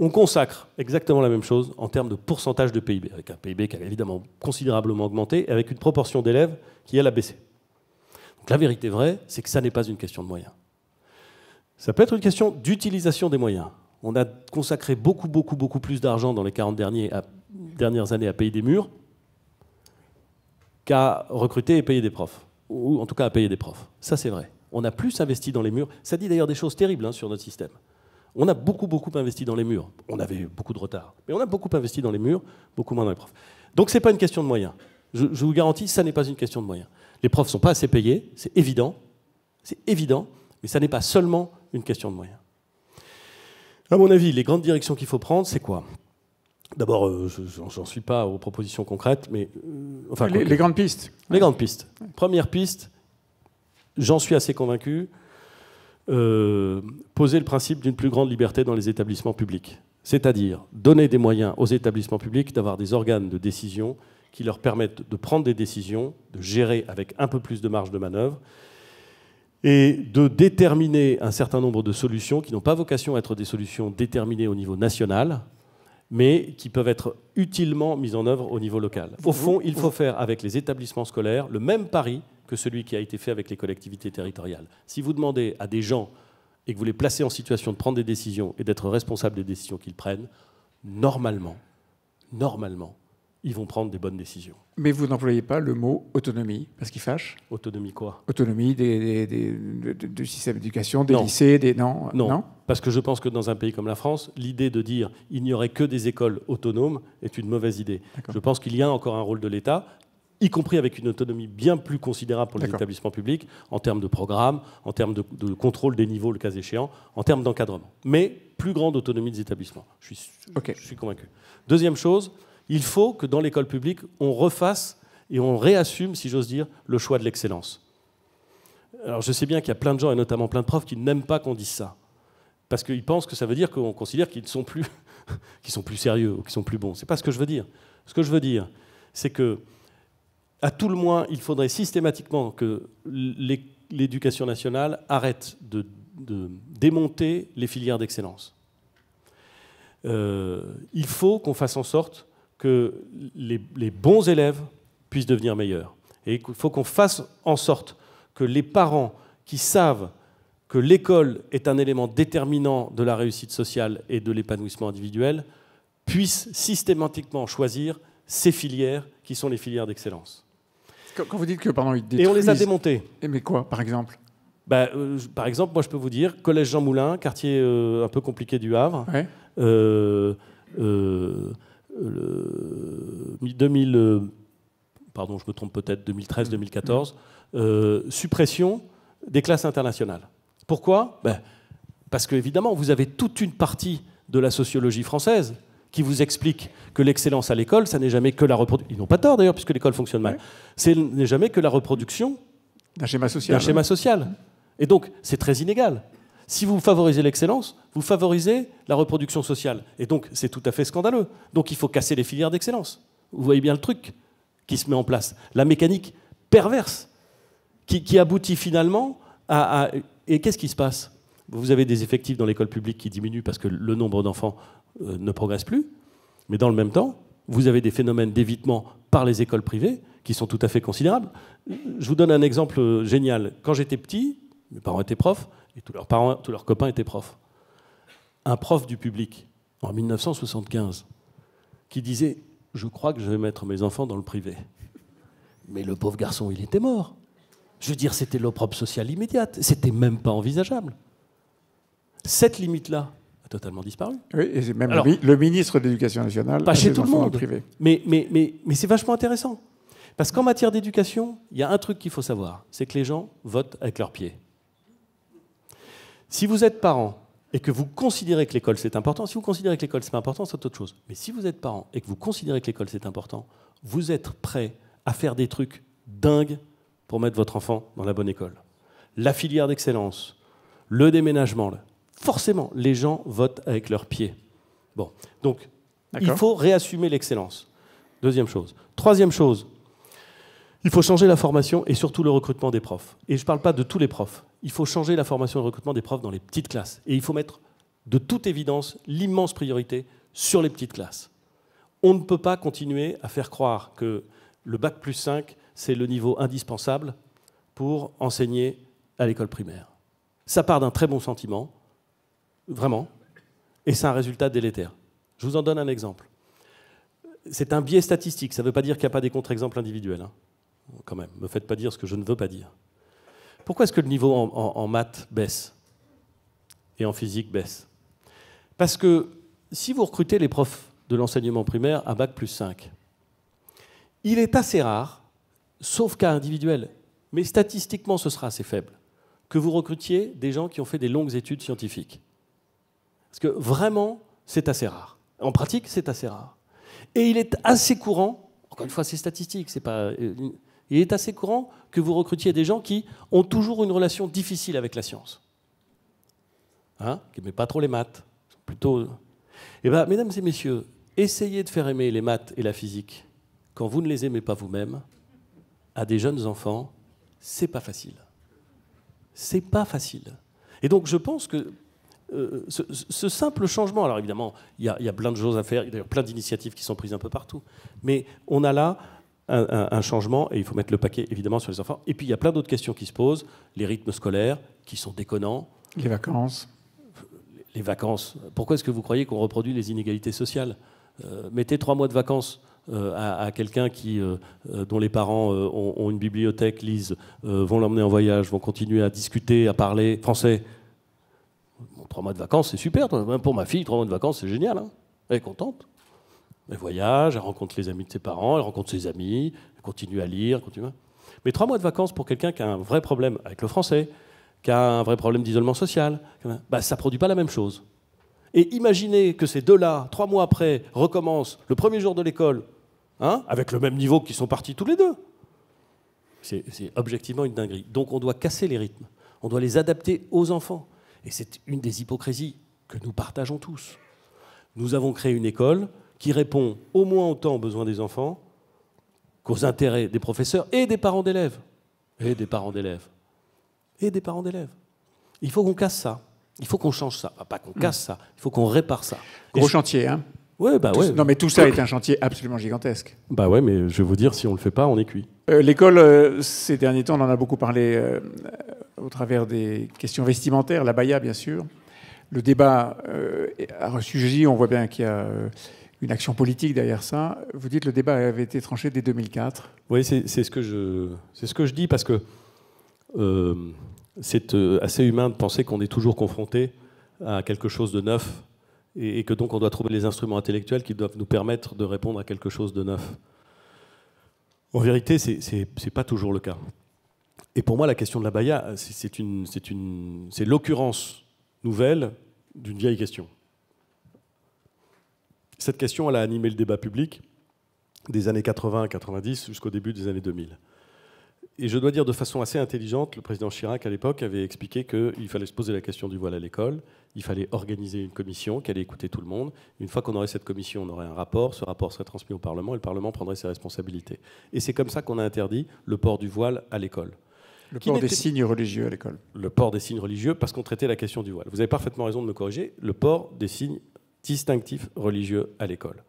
On consacre exactement la même chose en termes de pourcentage de PIB, avec un PIB qui a évidemment considérablement augmenté, avec une proportion d'élèves qui, elle, a baissé. Donc la vérité vraie, c'est que ça n'est pas une question de moyens. Ça peut être une question d'utilisation des moyens. On a consacré beaucoup, beaucoup, beaucoup plus d'argent dans les 40 dernières années à payer des murs qu'à recruter et payer des profs, ou en tout cas à payer des profs. Ça, c'est vrai. On a plus investi dans les murs. Ça dit d'ailleurs des choses terribles hein, sur notre système. On a beaucoup, beaucoup investi dans les murs. On avait eu beaucoup de retard. Mais on a beaucoup investi dans les murs, beaucoup moins dans les profs. Donc ce n'est pas une question de moyens. Je, vous garantis, ça n'est pas une question de moyens. Les profs ne sont pas assez payés, c'est évident. C'est évident, mais ça n'est pas seulement une question de moyens. À mon avis, les grandes directions qu'il faut prendre, c'est quoi D'abord, euh, j'en suis pas aux propositions concrètes, mais. Euh, enfin, les, grandes pistes. Les grandes pistes. Première piste, j'en suis assez convaincu, euh, poser le principe d'une plus grande liberté dans les établissements publics, c'est-à-dire donner des moyens aux établissements publics d'avoir des organes de décision qui leur permettent de prendre des décisions, de gérer avec un peu plus de marge de manœuvre et de déterminer un certain nombre de solutions qui n'ont pas vocation à être des solutions déterminées au niveau national, mais qui peuvent être utilement mises en œuvre au niveau local. Au fond, il faut faire avec les établissements scolaires le même pari celui qui a été fait avec les collectivités territoriales. Si vous demandez à des gens et que vous les placez en situation de prendre des décisions et d'être responsables des décisions qu'ils prennent, normalement, normalement, ils vont prendre des bonnes décisions. Mais vous n'employez pas le mot autonomie, parce qu'il fâche. Autonomie quoi Autonomie des, du système d'éducation, des lycées, des... Non, non, non parce que je pense que dans un pays comme la France, l'idée de dire il n'y aurait que des écoles autonomes est une mauvaise idée. Je pense qu'il y a encore un rôle de l'État, y compris avec une autonomie bien plus considérable pour les établissements publics en termes de programme, en termes de, contrôle des niveaux, le cas échéant, en termes d'encadrement. Mais plus grande autonomie des établissements. Je suis, convaincu. Deuxième chose, il faut que dans l'école publique, on refasse et on réassume, si j'ose dire, le choix de l'excellence. Alors je sais bien qu'il y a plein de gens, et notamment plein de profs, qui n'aiment pas qu'on dise ça. Parce qu'ils pensent que ça veut dire qu'on considère qu'ils sont, plus, <laughs> sont plus sérieux ou qu'ils sont plus bons. Ce n'est pas ce que je veux dire. Ce que je veux dire, c'est que à tout le moins, il faudrait systématiquement que l'éducation nationale arrête de, démonter les filières d'excellence. Euh, il faut qu'on fasse en sorte que les, les, bons élèves puissent devenir meilleurs. Et il faut qu'on fasse en sorte que les parents qui savent que l'école est un élément déterminant de la réussite sociale et de l'épanouissement individuel puissent systématiquement choisir ces filières qui sont les filières d'excellence. Quand vous dites que, pardon, ils Et on les a démontés. Et mais quoi, par exemple bah, euh, Par exemple, moi, je peux vous dire, Collège Jean Moulin, quartier euh, un peu compliqué du Havre, 2000, euh, pardon, je me trompe peut-être, 2013-2014, mm. suppression des classes internationales. Pourquoi bah, Parce que, évidemment, vous avez toute une partie de la sociologie française qui vous explique que l'excellence à l'école, ça n'est jamais que la reproduction. Ils n'ont pas tort d'ailleurs, puisque l'école fonctionne mal. Ce n'est jamais que la reproduction d'un schéma social. schéma social. Et donc, c'est très inégal. Si vous favorisez l'excellence, vous favorisez la reproduction sociale. Et donc, c'est tout à fait scandaleux. Donc, il faut casser les filières d'excellence. Vous voyez bien le truc qui se met en place. La mécanique perverse qui, aboutit finalement à... Et qu'est-ce qui se passe Vous avez des effectifs dans l'école publique qui diminuent parce que le nombre d'enfants euh, ne progresse plus, mais dans le même temps, vous avez des phénomènes d'évitement par les écoles privées qui sont tout à fait considérables. Je vous donne un exemple euh, génial. Quand j'étais petit, mes parents étaient profs, et tous leurs, tous leurs copains étaient profs. Un prof du public, en 1975, qui disait Je crois que je vais mettre mes enfants dans le privé. Mais le pauvre garçon, il était mort. Je veux dire, c'était l'opprobre sociale immédiate. C'était même pas envisageable. Cette limite-là, totalement disparu. même le ministre de l'Éducation nationale. Pas chez tout le monde. Privé. Mais, mais c'est vachement intéressant. Parce qu'en matière d'éducation, il y a un truc qu'il faut savoir c'est que les gens votent avec leurs pieds. Si vous êtes parent et que vous considérez que l'école c'est important, si vous considérez que l'école c'est pas important, c'est autre chose. Mais si vous êtes parent et que vous considérez que l'école c'est important, vous êtes prêt à faire des trucs dingues pour mettre votre enfant dans la bonne école. La filière d'excellence, le déménagement, forcément, les gens votent avec leurs pieds. Bon, donc il faut réassumer l'excellence. Deuxième chose. Troisième chose, il faut changer la formation et surtout le recrutement des profs. Et je ne parle pas de tous les profs. Il faut changer la formation et le recrutement des profs dans les petites classes. Et il faut mettre de toute évidence l'immense priorité sur les petites classes. On ne peut pas continuer à faire croire que le bac plus 5, c'est le niveau indispensable pour enseigner à l'école primaire. Ça part d'un très bon sentiment, Vraiment. Et c'est un résultat délétère. Je vous en donne un exemple. C'est un biais statistique, ça ne veut pas dire qu'il n'y a pas des contre-exemples individuels. Hein. Quand même, ne me faites pas dire ce que je ne veux pas dire. Pourquoi est-ce que le niveau en, maths baisse et en physique baisse Parce que si vous recrutez les profs de l'enseignement primaire à bac plus 5, il est assez rare, sauf cas individuel, mais statistiquement ce sera assez faible, que vous recrutiez des gens qui ont fait des longues études scientifiques. Parce que vraiment, c'est assez rare. En pratique, c'est assez rare. Et il est assez courant, encore une fois, c'est statistique, c'est pas. Euh, il est assez courant que vous recrutiez des gens qui ont toujours une relation difficile avec la science. Hein qui n'aiment pas trop les maths. Plutôt. Eh bien, mesdames et messieurs, essayez de faire aimer les maths et la physique quand vous ne les aimez pas vous-même à des jeunes enfants, c'est pas facile. C'est pas facile. Et donc je pense que euh, ce, simple changement, alors évidemment, il y, a plein de choses à faire, il d'ailleurs plein d'initiatives qui sont prises un peu partout, mais on a là un, changement, et il faut mettre le paquet évidemment sur les enfants. Et puis il y a plein d'autres questions qui se posent, les rythmes scolaires qui sont déconnants. Les vacances. Les vacances. Pourquoi est-ce que vous croyez qu'on reproduit les inégalités sociales euh, Mettez trois mois de vacances. Euh, à, quelqu'un qui dont les parents ont, ont, une bibliothèque, lisent, vont l'emmener en voyage, vont continuer à discuter, à parler français, trois mois de vacances, c'est super. Même pour ma fille, trois mois de vacances, c'est génial. Hein. Elle est contente. Elle voyage, elle rencontre les amis de ses parents, elle rencontre ses amis, elle continue à lire, Mais trois mois de vacances pour quelqu'un qui a un vrai problème avec le français, qui a un vrai problème d'isolement social, bah, ça ne produit pas la même chose. Et imaginez que ces deux-là, trois mois après, recommencent le premier jour de l'école, hein, avec le même niveau qu'ils sont partis tous les deux, c'est objectivement une dinguerie. Donc on doit casser les rythmes, on doit les adapter aux enfants. Et c'est une des hypocrisies que nous partageons tous. Nous avons créé une école qui répond au moins autant aux besoins des enfants qu'aux intérêts des professeurs et des parents d'élèves. Et des parents d'élèves. Et des parents d'élèves. Il faut qu'on casse ça. Il faut qu'on change ça. Pas qu'on casse mm. ça, il faut qu'on répare ça. Gros chantier, hein Ouais, bah ouais. Non, mais tout ça est un chantier absolument gigantesque. Bah ouais, mais je vais vous dire, si on le fait pas, on est cuit. Euh, l'école, euh, ces derniers temps, on en a beaucoup parlé euh, au travers des questions vestimentaires, la baya bien sûr. Le débat a euh, ressurgi, on voit bien qu'il y a euh, une action politique derrière ça. Vous dites le débat avait été tranché dès 2004. Oui, c'est ce, que je, ce que je dis parce que euh, c'est assez humain de penser qu'on est toujours confronté à quelque chose de neuf et, et, que donc on doit trouver les instruments intellectuels qui doivent nous permettre de répondre à quelque chose de neuf. En vérité, c'est n'est pas toujours le cas. Et pour moi, la question de la Baïa, c'est l'occurrence nouvelle d'une vieille question. Cette question, elle a animé le débat public des années 80 90 jusqu'au début des années 2000. Et je dois dire de façon assez intelligente, le président Chirac à l'époque avait expliqué qu'il fallait se poser la question du voile à l'école, il fallait organiser une commission qui allait écouter tout le monde. Une fois qu'on aurait cette commission, on aurait un rapport, ce rapport serait transmis au Parlement et le Parlement prendrait ses responsabilités. Et c'est comme ça qu'on a interdit le port du voile à l'école. Le port des signes religieux à l'école. Le port des signes religieux, parce qu'on traitait la question du voile. Vous avez parfaitement raison de me corriger. Le port des signes distinctifs religieux à l'école.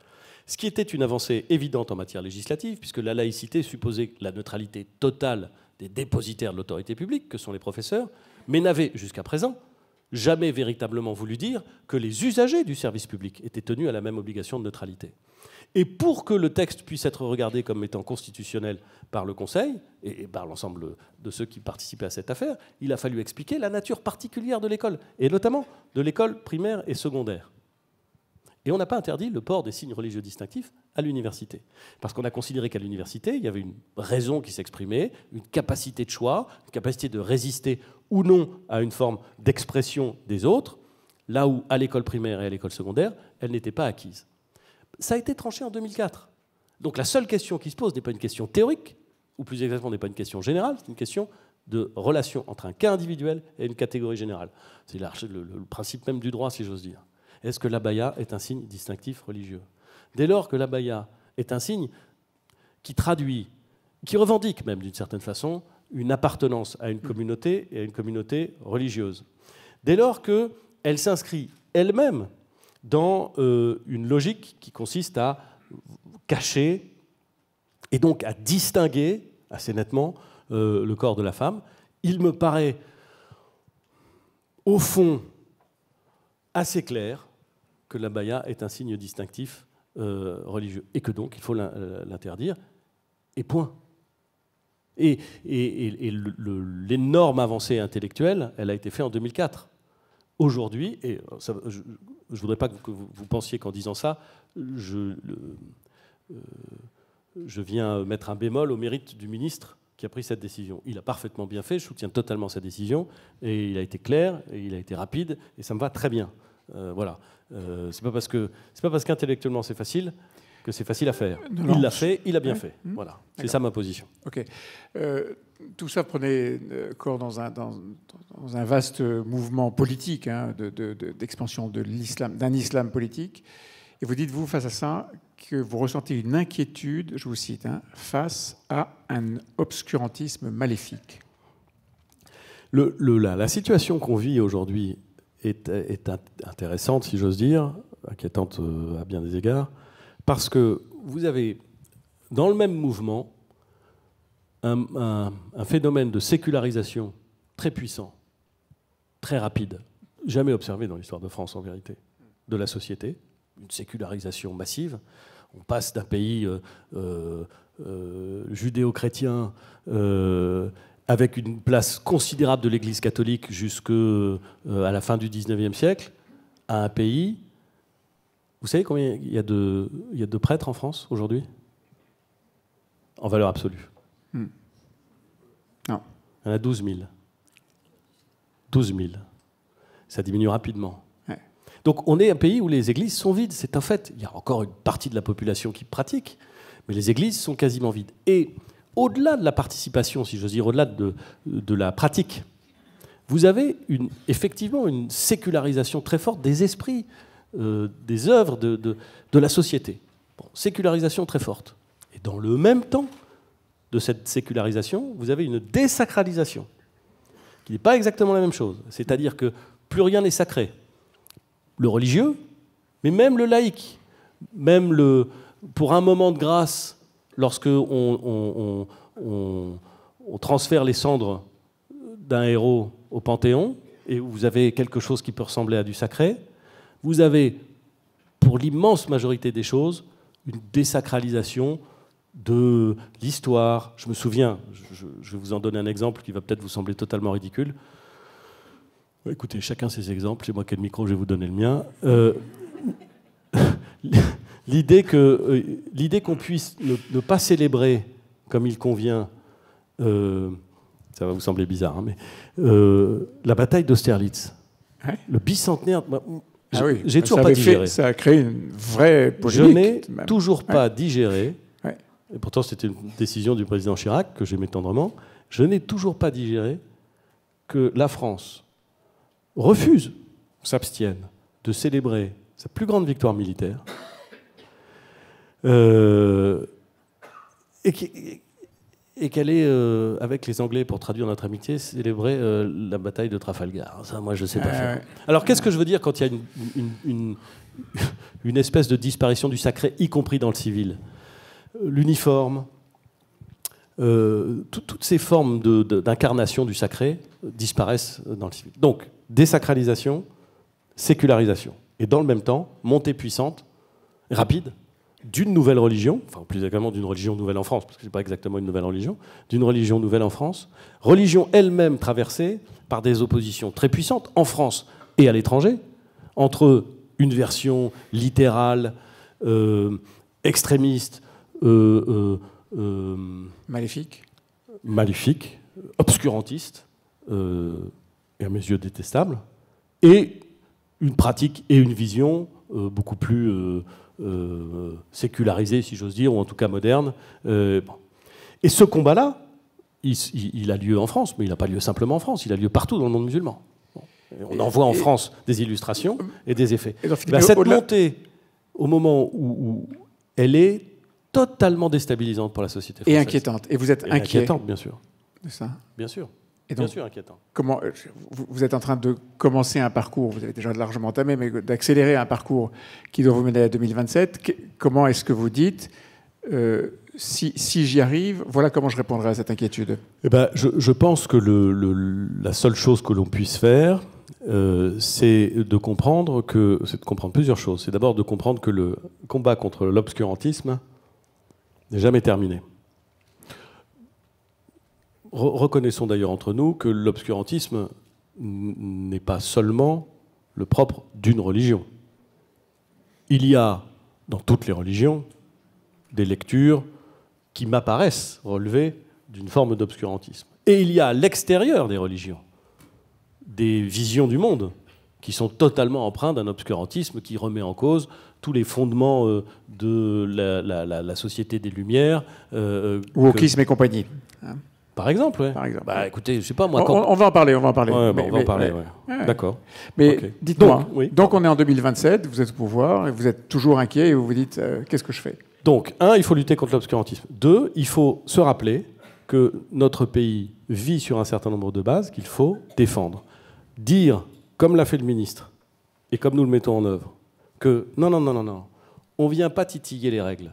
Ce qui était une avancée évidente en matière législative, puisque la laïcité supposait la neutralité totale des dépositaires de l'autorité publique, que sont les professeurs, mais n'avait jusqu'à présent jamais véritablement voulu dire que les usagers du service public étaient tenus à la même obligation de neutralité. Et pour que le texte puisse être regardé comme étant constitutionnel par le Conseil et par l'ensemble de ceux qui participaient à cette affaire, il a fallu expliquer la nature particulière de l'école, et notamment de l'école primaire et secondaire. Et on n'a pas interdit le port des signes religieux distinctifs à l'université. Parce qu'on a considéré qu'à l'université, il y avait une raison qui s'exprimait, une capacité de choix, une capacité de résister ou non à une forme d'expression des autres, là où à l'école primaire et à l'école secondaire, elle n'était pas acquise. Ça a été tranché en 2004. Donc la seule question qui se pose n'est pas une question théorique, ou plus exactement n'est pas une question générale, c'est une question de relation entre un cas individuel et une catégorie générale. C'est le, le principe même du droit, si j'ose dire. Est-ce que l'abaya est un signe distinctif religieux Dès lors que l'abaya est un signe qui traduit, qui revendique même d'une certaine façon, une appartenance à une communauté et à une communauté religieuse. Dès lors qu'elle s'inscrit elle-même dans euh, une logique qui consiste à cacher et donc à distinguer assez nettement euh, le corps de la femme, il me paraît au fond assez clair que la baya est un signe distinctif euh, religieux et que donc il faut euh, l'interdire, et point. Et, l'énorme avancée intellectuelle, elle a été faite en 2004. Aujourd'hui, et euh, je ne voudrais pas que vous, pensiez qu'en disant ça, je, je viens mettre un bémol au mérite du ministre qui a pris cette décision. Il a parfaitement bien fait, je soutiens totalement sa décision, et il a été clair, et il a été rapide, et ça me va très bien. Euh, voilà. Euh, c'est pas parce que c'est pas parce qu'intellectuellement c'est facile que c'est facile à faire. Il l'a fait, il a bien fait. Hmm. Voilà, c'est ça ma position. Ok. Euh, tout ça prenait corps dans un, dans, un vaste mouvement politique hein, d'expansion de, l'islam, d'un islam politique. Et vous dites, vous, face à ça, que vous ressentez une inquiétude, je vous cite, hein, face à un obscurantisme maléfique. Le, le la situation qu'on vit aujourd'hui est, intéressante, si j'ose dire, inquiétante euh, à bien des égards, parce que vous avez, dans le même mouvement, un, phénomène de sécularisation très puissant, très rapide, jamais observé dans l'histoire de France en vérité, de la société, une sécularisation massive. On passe d'un pays euh, euh, judéo-chrétien avec une place considérable de l'Église catholique jusqu'à euh, la fin du XIXe siècle, à un pays. Vous savez combien il y a de, il prêtres en France aujourd'hui En valeur absolue. Hmm. Non. Il y en a 12 000. 12 000. Ça diminue rapidement. Donc on est un pays où les églises sont vides, c'est un fait. Il y a encore une partie de la population qui pratique, mais les églises sont quasiment vides. Et au-delà de la participation, si j'ose dire, au-delà de, la pratique, vous avez une, effectivement une sécularisation très forte des esprits, euh, des œuvres de, la société. sécularisation très forte. Et dans le même temps de cette sécularisation, vous avez une désacralisation, qui n'est pas exactement la même chose. C'est-à-dire que plus rien n'est sacré. Le religieux, mais même le laïc, même le, pour un moment de grâce, lorsque on, transfère les cendres d'un héros au Panthéon, et vous avez quelque chose qui peut ressembler à du sacré, vous avez, pour l'immense majorité des choses, une désacralisation de l'histoire. Je me souviens, je, vais vous en donner un exemple qui va peut-être vous sembler totalement ridicule. Écoutez, chacun ses exemples. C'est moi qui ai micro, je vais vous donner le mien. Euh, euh, l'idée qu'on puisse ne, pas célébrer comme il convient, euh, ça va vous sembler bizarre, hein, mais euh, la bataille d'Austerlitz, le bicentenaire. Bah, ah j'ai toujours pas digéré. ça a créé une vraie Je n'ai toujours pas digéré. Et pourtant, c'était une décision du président Chirac que j'aimais tendrement. Je n'ai toujours pas digéré que la France refuse, s'abstienne de célébrer sa plus grande victoire militaire euh, et qu'elle est, euh, avec les Anglais, pour traduire notre amitié, célébrer euh, la bataille de Trafalgar. Ça, moi, je ne sais pas Alors, qu'est-ce que je veux dire quand il y a une, une, espèce de disparition du sacré, y compris dans le civil L'uniforme, toutes ces formes d'incarnation du sacré disparaissent dans le civil. Donc, désacralisation, sécularisation. Et dans le même temps, montée puissante, rapide, d'une nouvelle religion, enfin plus exactement d'une religion nouvelle en France, parce que ce n'est pas exactement une nouvelle religion, d'une religion nouvelle en France, religion elle-même traversée par des oppositions très puissantes en France et à l'étranger, entre une version littérale, euh, extrémiste, euh, euh, maléfique, obscurantiste, et à mes yeux détestable, et une pratique et une vision beaucoup plus euh, sécularisé, si j'ose dire, ou en tout cas moderne. Euh, et ce combat-là, il, a lieu en France, mais il n'a pas lieu simplement en France, il a lieu partout dans le monde musulman. On en voit en France des illustrations et des effets. Ben, cette montée, au moment où, elle est totalement déstabilisante pour la société française. Et inquiétante. Et vous êtes Inquiétante, bien sûr. C'est ça. Bien sûr. Bien sûr, inquiétant. Comment, euh, vous êtes en train de commencer un parcours, vous avez déjà largement entamé, mais d'accélérer un parcours qui doit vous mener à 2027. Comment est-ce que vous dites euh, si, j'y arrive, voilà comment je répondrai à cette inquiétude. Eh ben, je, pense que la seule chose que l'on puisse faire, euh, c'est de comprendre que, c'est de comprendre plusieurs choses. C'est d'abord de comprendre que le combat contre l'obscurantisme n'est jamais terminé reconnaissons d'ailleurs entre nous que l'obscurantisme n'est pas seulement le propre d'une religion. Il y a dans toutes les religions des lectures qui m'apparaissent relevées d'une forme d'obscurantisme. Et il y a à l'extérieur des religions des visions du monde qui sont totalement empreintes d'un obscurantisme qui remet en cause tous les fondements euh, de la, société des Lumières. Euh, euh, Ou au et compagnie. Par exemple, oui. Bah, écoutez, je sais pas moi. On, va en parler, on va en parler. Bah, on va en parler, D'accord. Mais dites-moi. Donc, on est en 2027, vous êtes au pouvoir, et vous êtes toujours inquiet et vous vous dites euh, qu'est-ce que je fais Donc, un, il faut lutter contre l'obscurantisme. Deux, il faut se rappeler que notre pays vit sur un certain nombre de bases qu'il faut défendre. Dire, comme l'a fait le ministre, et comme nous le mettons en œuvre, que non, non, non, non, non, on vient pas titiller les règles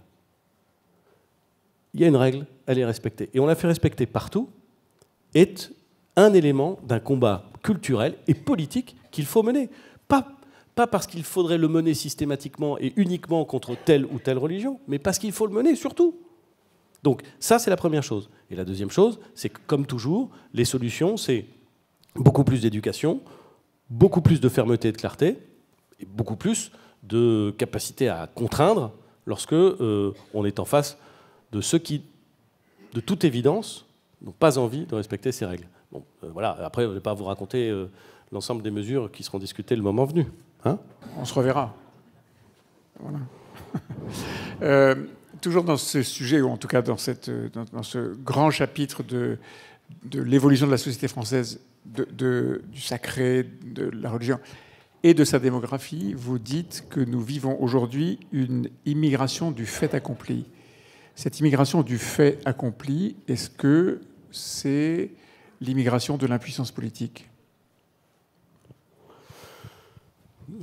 il y a une règle, elle est respectée. Et on la fait respecter partout, est un élément d'un combat culturel et politique qu'il faut mener. Pas, pas parce qu'il faudrait le mener systématiquement et uniquement contre telle ou telle religion, mais parce qu'il faut le mener surtout. Donc ça, c'est la première chose. Et la deuxième chose, c'est que comme toujours, les solutions, c'est beaucoup plus d'éducation, beaucoup plus de fermeté et de clarté, et beaucoup plus de capacité à contraindre lorsque euh, on est en face de ceux qui, de toute évidence, n'ont pas envie de respecter ces règles. Bon, euh, voilà. Après, je ne vais pas vous raconter euh, l'ensemble des mesures qui seront discutées le moment venu. Hein On se reverra. Voilà. <laughs> Euh, toujours dans ce sujet, ou en tout cas dans, dans, ce grand chapitre de, l'évolution de la société française, du sacré, de la religion et de sa démographie, vous dites que nous vivons aujourd'hui une immigration du fait accompli. Cette immigration du fait accompli, est-ce que c'est l'immigration de l'impuissance politique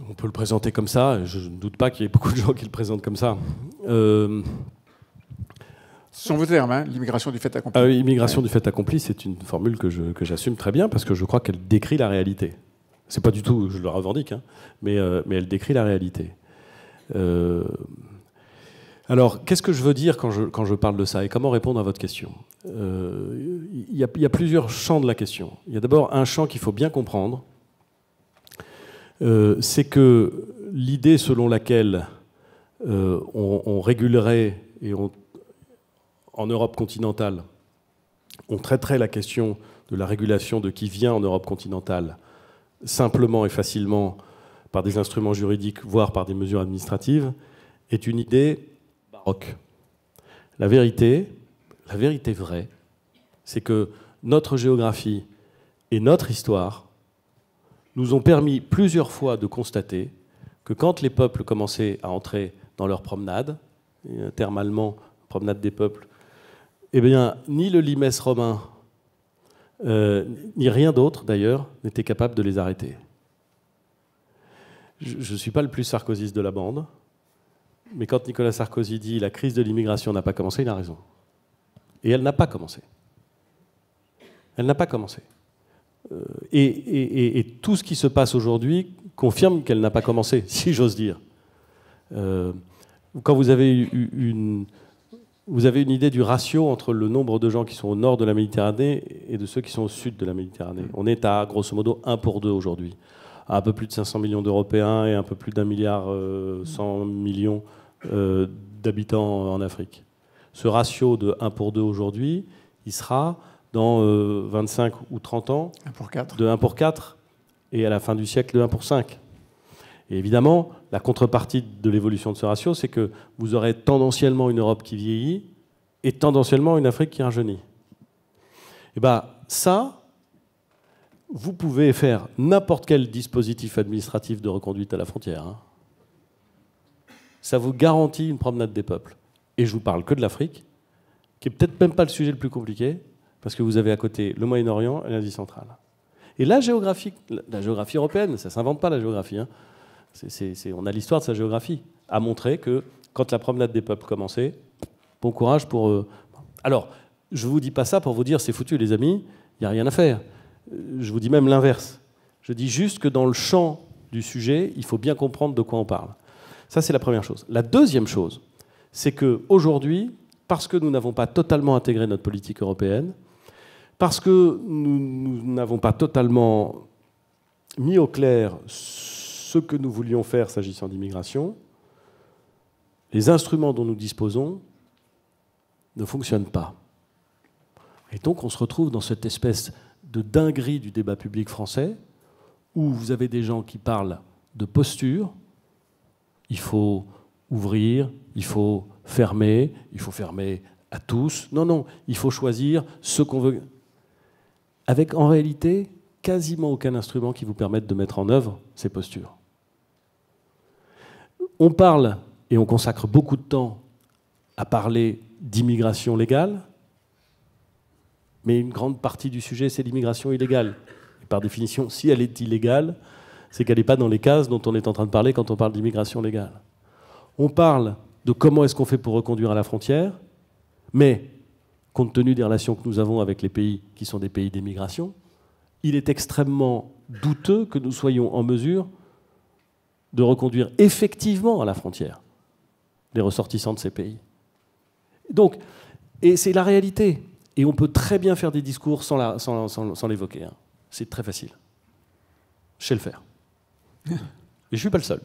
On peut le présenter comme ça. Je ne doute pas qu'il y ait beaucoup de gens qui le présentent comme ça. Euh... Ce sont vos termes, hein, l'immigration du fait accompli. Ah immigration du fait accompli, c'est une formule que, j'assume très bien parce que je crois qu'elle décrit la réalité. C'est pas du tout, je le revendique, hein, mais, euh, mais elle décrit la réalité. Euh, alors, qu'est-ce que je veux dire quand je, parle de ça et comment répondre à votre question euh, Il y, a plusieurs champs de la question. Il y a d'abord un champ qu'il faut bien comprendre, euh, c'est que l'idée selon laquelle euh, on, régulerait et en Europe continentale, on traiterait la question de la régulation de qui vient en Europe continentale simplement et facilement par des instruments juridiques, voire par des mesures administratives, est une idée la vérité, la vérité vraie, c'est que notre géographie et notre histoire nous ont permis plusieurs fois de constater que quand les peuples commençaient à entrer dans leur promenade, terme allemand, promenade des peuples, eh bien, ni le limès romain, euh, ni rien d'autre d'ailleurs, n'était capable de les arrêter. Je ne suis pas le plus sarkozyste de la bande, mais quand Nicolas Sarkozy dit la crise de l'immigration n'a pas commencé, il a raison. Et elle n'a pas commencé. Elle n'a pas commencé. Euh, et, tout ce qui se passe aujourd'hui confirme qu'elle n'a pas commencé, <laughs> si j'ose dire. Euh, quand vous avez une, vous avez une idée du ratio entre le nombre de gens qui sont au nord de la Méditerranée et de ceux qui sont au sud de la Méditerranée. On est à grosso modo 1 pour 2 aujourd'hui. Un peu plus de 500 millions d'Européens et un peu plus d'un milliard 100 euh, millions euh, d'habitants en Afrique. Ce ratio de 1 pour 2 aujourd'hui, il sera dans 25 euh, ou 30 ans pour 4. de 1 pour 4 et à la fin du siècle de 1 pour 5. Et évidemment, la contrepartie de l'évolution de ce ratio, c'est que vous aurez tendanciellement une Europe qui vieillit et tendanciellement une Afrique qui rajeunit. Et eh bien ça, vous pouvez faire n'importe quel dispositif administratif de reconduite à la frontière. Hein ça vous garantit une promenade des peuples. Et je vous parle que de l'Afrique, qui est peut-être même pas le sujet le plus compliqué, parce que vous avez à côté le Moyen-Orient et l'Asie centrale. Et la géographie, la géographie européenne, ça ne s'invente pas la géographie. Hein. on a l'histoire de sa géographie, à montrer que quand la promenade des peuples commençait, bon courage pour. eux. Alors, je ne vous dis pas ça pour vous dire c'est foutu, les amis, il n'y a rien à faire. Euh, je vous dis même l'inverse. Je dis juste que dans le champ du sujet, il faut bien comprendre de quoi on parle. Ça, c'est la première chose. La deuxième chose, c'est qu'aujourd'hui, parce que nous n'avons pas totalement intégré notre politique européenne, parce que nous n'avons pas totalement mis au clair ce que nous voulions faire s'agissant d'immigration, les instruments dont nous disposons ne fonctionnent pas. Et donc on se retrouve dans cette espèce de dinguerie du débat public français, où vous avez des gens qui parlent de posture, il faut ouvrir, il faut fermer, il faut fermer à tous. Non, non, il faut choisir ce qu'on veut. Avec en réalité quasiment aucun instrument qui vous permette de mettre en œuvre ces postures. On parle et on consacre beaucoup de temps à parler d'immigration légale, mais une grande partie du sujet, c'est l'immigration illégale. Et par définition, si elle est illégale, c'est qu'elle n'est pas dans les cases dont on est en train de parler quand on parle d'immigration légale. On parle de comment est-ce qu'on fait pour reconduire à la frontière, mais compte tenu des relations que nous avons avec les pays qui sont des pays d'immigration, il est extrêmement douteux que nous soyons en mesure de reconduire effectivement à la frontière les ressortissants de ces pays. Donc, et c'est la réalité. Et on peut très bien faire des discours sans l'évoquer. Hein. C'est très facile. Je le faire. Et je ne suis pas le seul.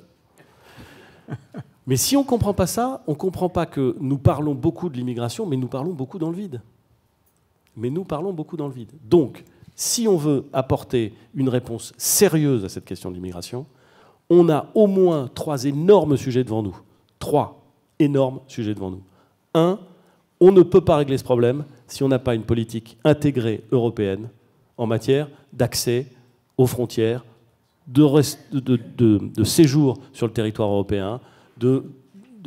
Mais si on ne comprend pas ça, on ne comprend pas que nous parlons beaucoup de l'immigration, mais nous parlons beaucoup dans le vide. Mais nous parlons beaucoup dans le vide. Donc, si on veut apporter une réponse sérieuse à cette question de l'immigration, on a au moins trois énormes sujets devant nous. Trois énormes sujets devant nous. Un, on ne peut pas régler ce problème si on n'a pas une politique intégrée européenne en matière d'accès aux frontières, de, séjour sur le territoire européen, de,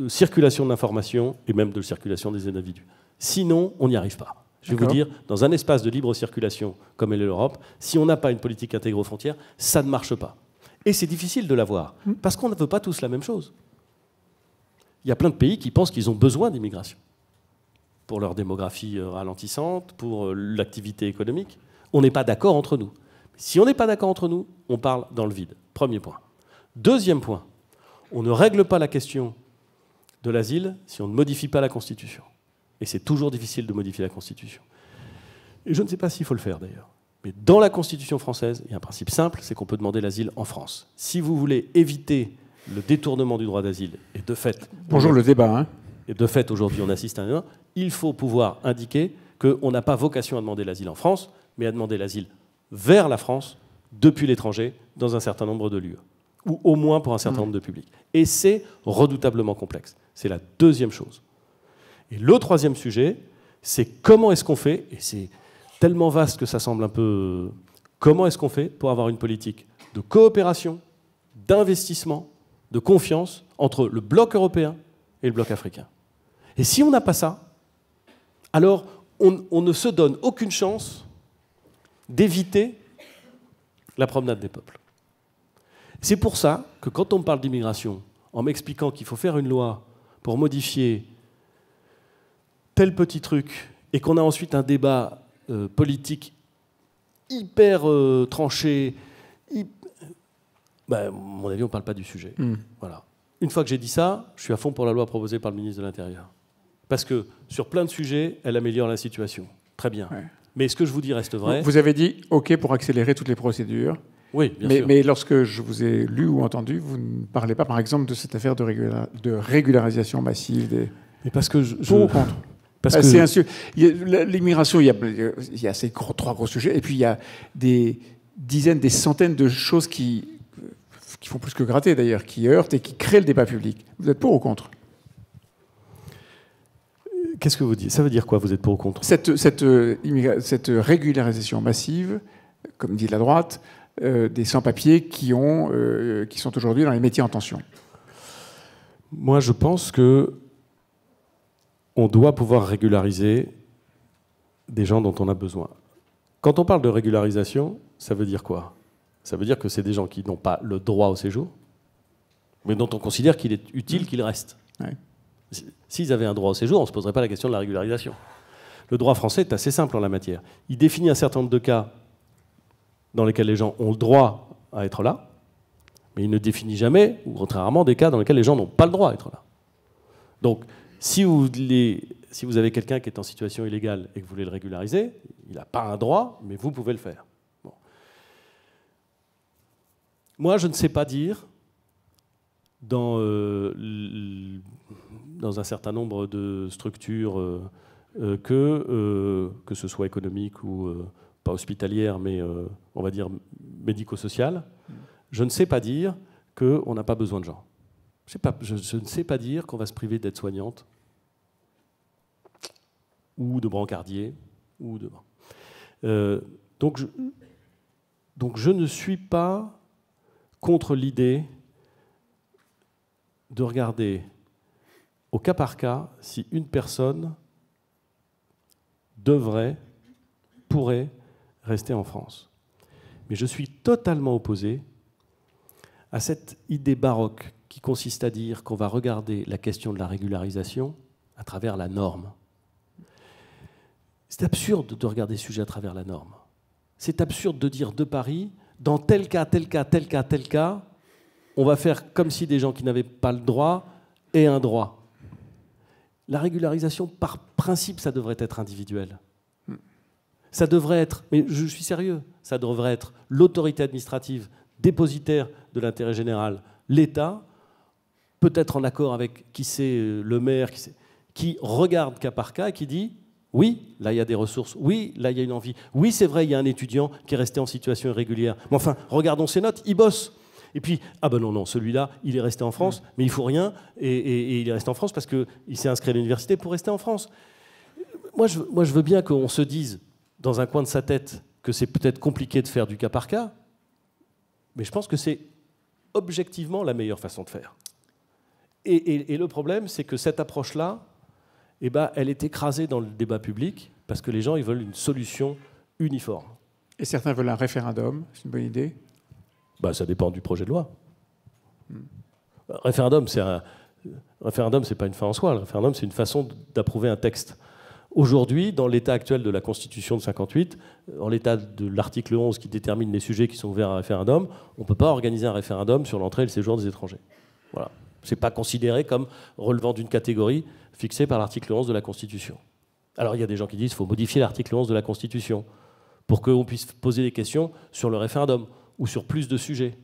circulation d'informations et même de circulation des individus. Sinon, on n'y arrive pas. Je vais vous dire, dans un espace de libre circulation comme est l'Europe, si on n'a pas une politique intégrée aux frontières, ça ne marche pas. Et c'est difficile de l'avoir, hmm. parce qu'on ne veut pas tous la même chose. Il y a plein de pays qui pensent qu'ils ont besoin d'immigration pour leur démographie euh, ralentissante, pour euh, l'activité économique. On n'est pas d'accord entre nous. Si on n'est pas d'accord entre nous, on parle dans le vide. Premier point. Deuxième point, on ne règle pas la question de l'asile si on ne modifie pas la Constitution. Et c'est toujours difficile de modifier la Constitution. Et je ne sais pas s'il faut le faire d'ailleurs. Mais dans la Constitution française, il y a un principe simple, c'est qu'on peut demander l'asile en France. Si vous voulez éviter le détournement du droit d'asile, et de fait... Bonjour le débat. Hein. Et de fait, aujourd'hui, on assiste à un... Il faut pouvoir indiquer qu'on n'a pas vocation à demander l'asile en France, mais à demander l'asile vers la France depuis l'étranger dans un certain nombre de lieux, ou au moins pour un certain mm. nombre de publics. Et c'est redoutablement complexe. C'est la deuxième chose. Et le troisième sujet, c'est comment est-ce qu'on fait, et c'est tellement vaste que ça semble un peu... Comment est-ce qu'on fait pour avoir une politique de coopération, d'investissement, de confiance entre le bloc européen et le bloc africain Et si on n'a pas ça, alors on, on ne se donne aucune chance d'éviter la promenade des peuples. C'est pour ça que quand on parle d'immigration, en m'expliquant qu'il faut faire une loi pour modifier tel petit truc, et qu'on a ensuite un débat euh, politique hyper euh, tranché, ben, à mon avis, on ne parle pas du sujet. Hmm. Une fois que j'ai dit ça, je suis à fond pour la loi proposée par le ministre de l'Intérieur. Parce que sur plein de sujets, elle améliore la situation. Très bien. Mais ce que je vous dis reste vrai. Vous avez dit OK pour accélérer toutes les procédures. Oui, bien sûr. mais, lorsque je vous ai lu ou entendu, vous ne parlez pas, par exemple, de cette affaire de, de régularisation massive des. Mais parce que je. Pour ou contre parce ah, c'est L'immigration, il, il y a, ces trois gros sujets, et puis il y a des dizaines, des centaines de choses qui, qui font plus que gratter d'ailleurs, qui heurtent et qui créent le débat public. Vous êtes pour ou contre Qu'est-ce que vous dites Ça veut dire quoi Vous êtes pour ou contre euh, cette, régularisation massive, comme dit la droite, euh, des sans-papiers qui, euh, qui sont aujourd'hui dans les métiers en tension. Moi, je pense que on doit pouvoir régulariser des gens dont on a besoin. Quand on parle de régularisation, ça veut dire quoi Ça veut dire que c'est des gens qui n'ont pas le droit au séjour, mais dont on considère qu'il est utile mmh. qu'ils restent. Ouais. S'ils avaient un droit au séjour, on ne se poserait pas la question de la régularisation. Le droit français est assez simple en la matière. Il définit un certain nombre de cas dans lesquels les gens ont le droit à être là, mais il ne définit jamais, ou contrairement, des cas dans lesquels les gens n'ont pas le droit à être là. Donc, si vous, avez quelqu'un qui est en situation illégale et que vous voulez le régulariser, il n'a pas un droit, mais vous pouvez le faire. Moi, je ne sais pas dire dans euh, dans un certain nombre de structures, euh, euh, que, euh, que ce soit économique ou pas hospitalière, mais on va dire médico-sociale, je ne sais pas dire qu'on n'a pas besoin de gens. Je, ne sais pas dire qu'on va se priver d'être soignante ou de brancardier ou de... donc, donc je ne suis pas contre l'idée de regarder au cas par cas si une personne devrait, pourrait rester en France. Mais je suis totalement opposé à cette idée baroque qui consiste à dire qu'on va regarder la question de la régularisation à travers la norme. C'est absurde de regarder ce sujet à travers la norme. C'est absurde de dire de Paris, dans tel cas, tel cas, tel cas, tel cas, on va faire comme si des gens qui n'avaient pas le droit aient un droit la régularisation, par principe, ça devrait être individuel. Hmm. Ça devrait être, mais je suis sérieux, ça devrait être l'autorité administrative dépositaire de l'intérêt général, l'État, peut-être en accord avec qui c'est euh, le maire, qui, qui regarde cas par cas et qui dit oui, là il y a des ressources, oui, là il y a une envie, oui, c'est vrai, il y a un étudiant qui est resté en situation irrégulière. Mais enfin, regardons ses notes, il bosse. Et puis, ah ben non, non, celui-là, il est resté en France, mm. mais il faut rien, et, il est resté en France parce qu'il s'est inscrit à l'université pour rester en France. Moi, je, moi, je veux bien qu'on se dise, dans un coin de sa tête, que c'est peut-être compliqué de faire du cas par cas, mais je pense que c'est objectivement la meilleure façon de faire. Et, et le problème, c'est que cette approche-là, eh ben, elle est écrasée dans le débat public parce que les gens, ils veulent une solution uniforme. Et certains veulent un référendum, c'est une bonne idée. Bah, ça dépend du projet de loi. Référendum, c'est un... c'est pas une fin en soi. Le référendum, c'est une façon d'approuver un texte. Aujourd'hui, dans l'état actuel de la Constitution de 58, en l'état de l'article 11 qui détermine les sujets qui sont ouverts à un référendum, on ne peut pas organiser un référendum sur l'entrée et le séjour des étrangers. Voilà. Ce n'est pas considéré comme relevant d'une catégorie fixée par l'article 11 de la Constitution. Alors il y a des gens qui disent qu'il faut modifier l'article 11 de la Constitution pour qu'on puisse poser des questions sur le référendum ou sur plus de sujets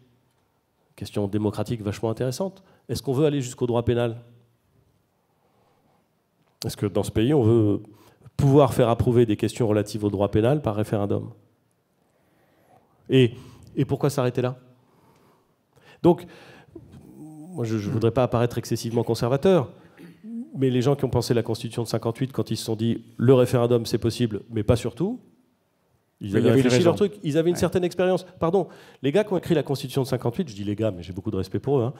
Question démocratique vachement intéressante. Est-ce qu'on veut aller jusqu'au droit pénal Est-ce que dans ce pays, on veut pouvoir faire approuver des questions relatives au droit pénal par référendum et, et pourquoi s'arrêter là Donc, moi, je ne voudrais pas apparaître excessivement conservateur, mais les gens qui ont pensé la Constitution de 58 quand ils se sont dit le référendum c'est possible, mais pas surtout, ils avaient, réfléchi leur truc, ils avaient une certaine expérience. Pardon, les gars qui ont écrit la Constitution de 58, je dis les gars, mais j'ai beaucoup de respect pour eux, hein,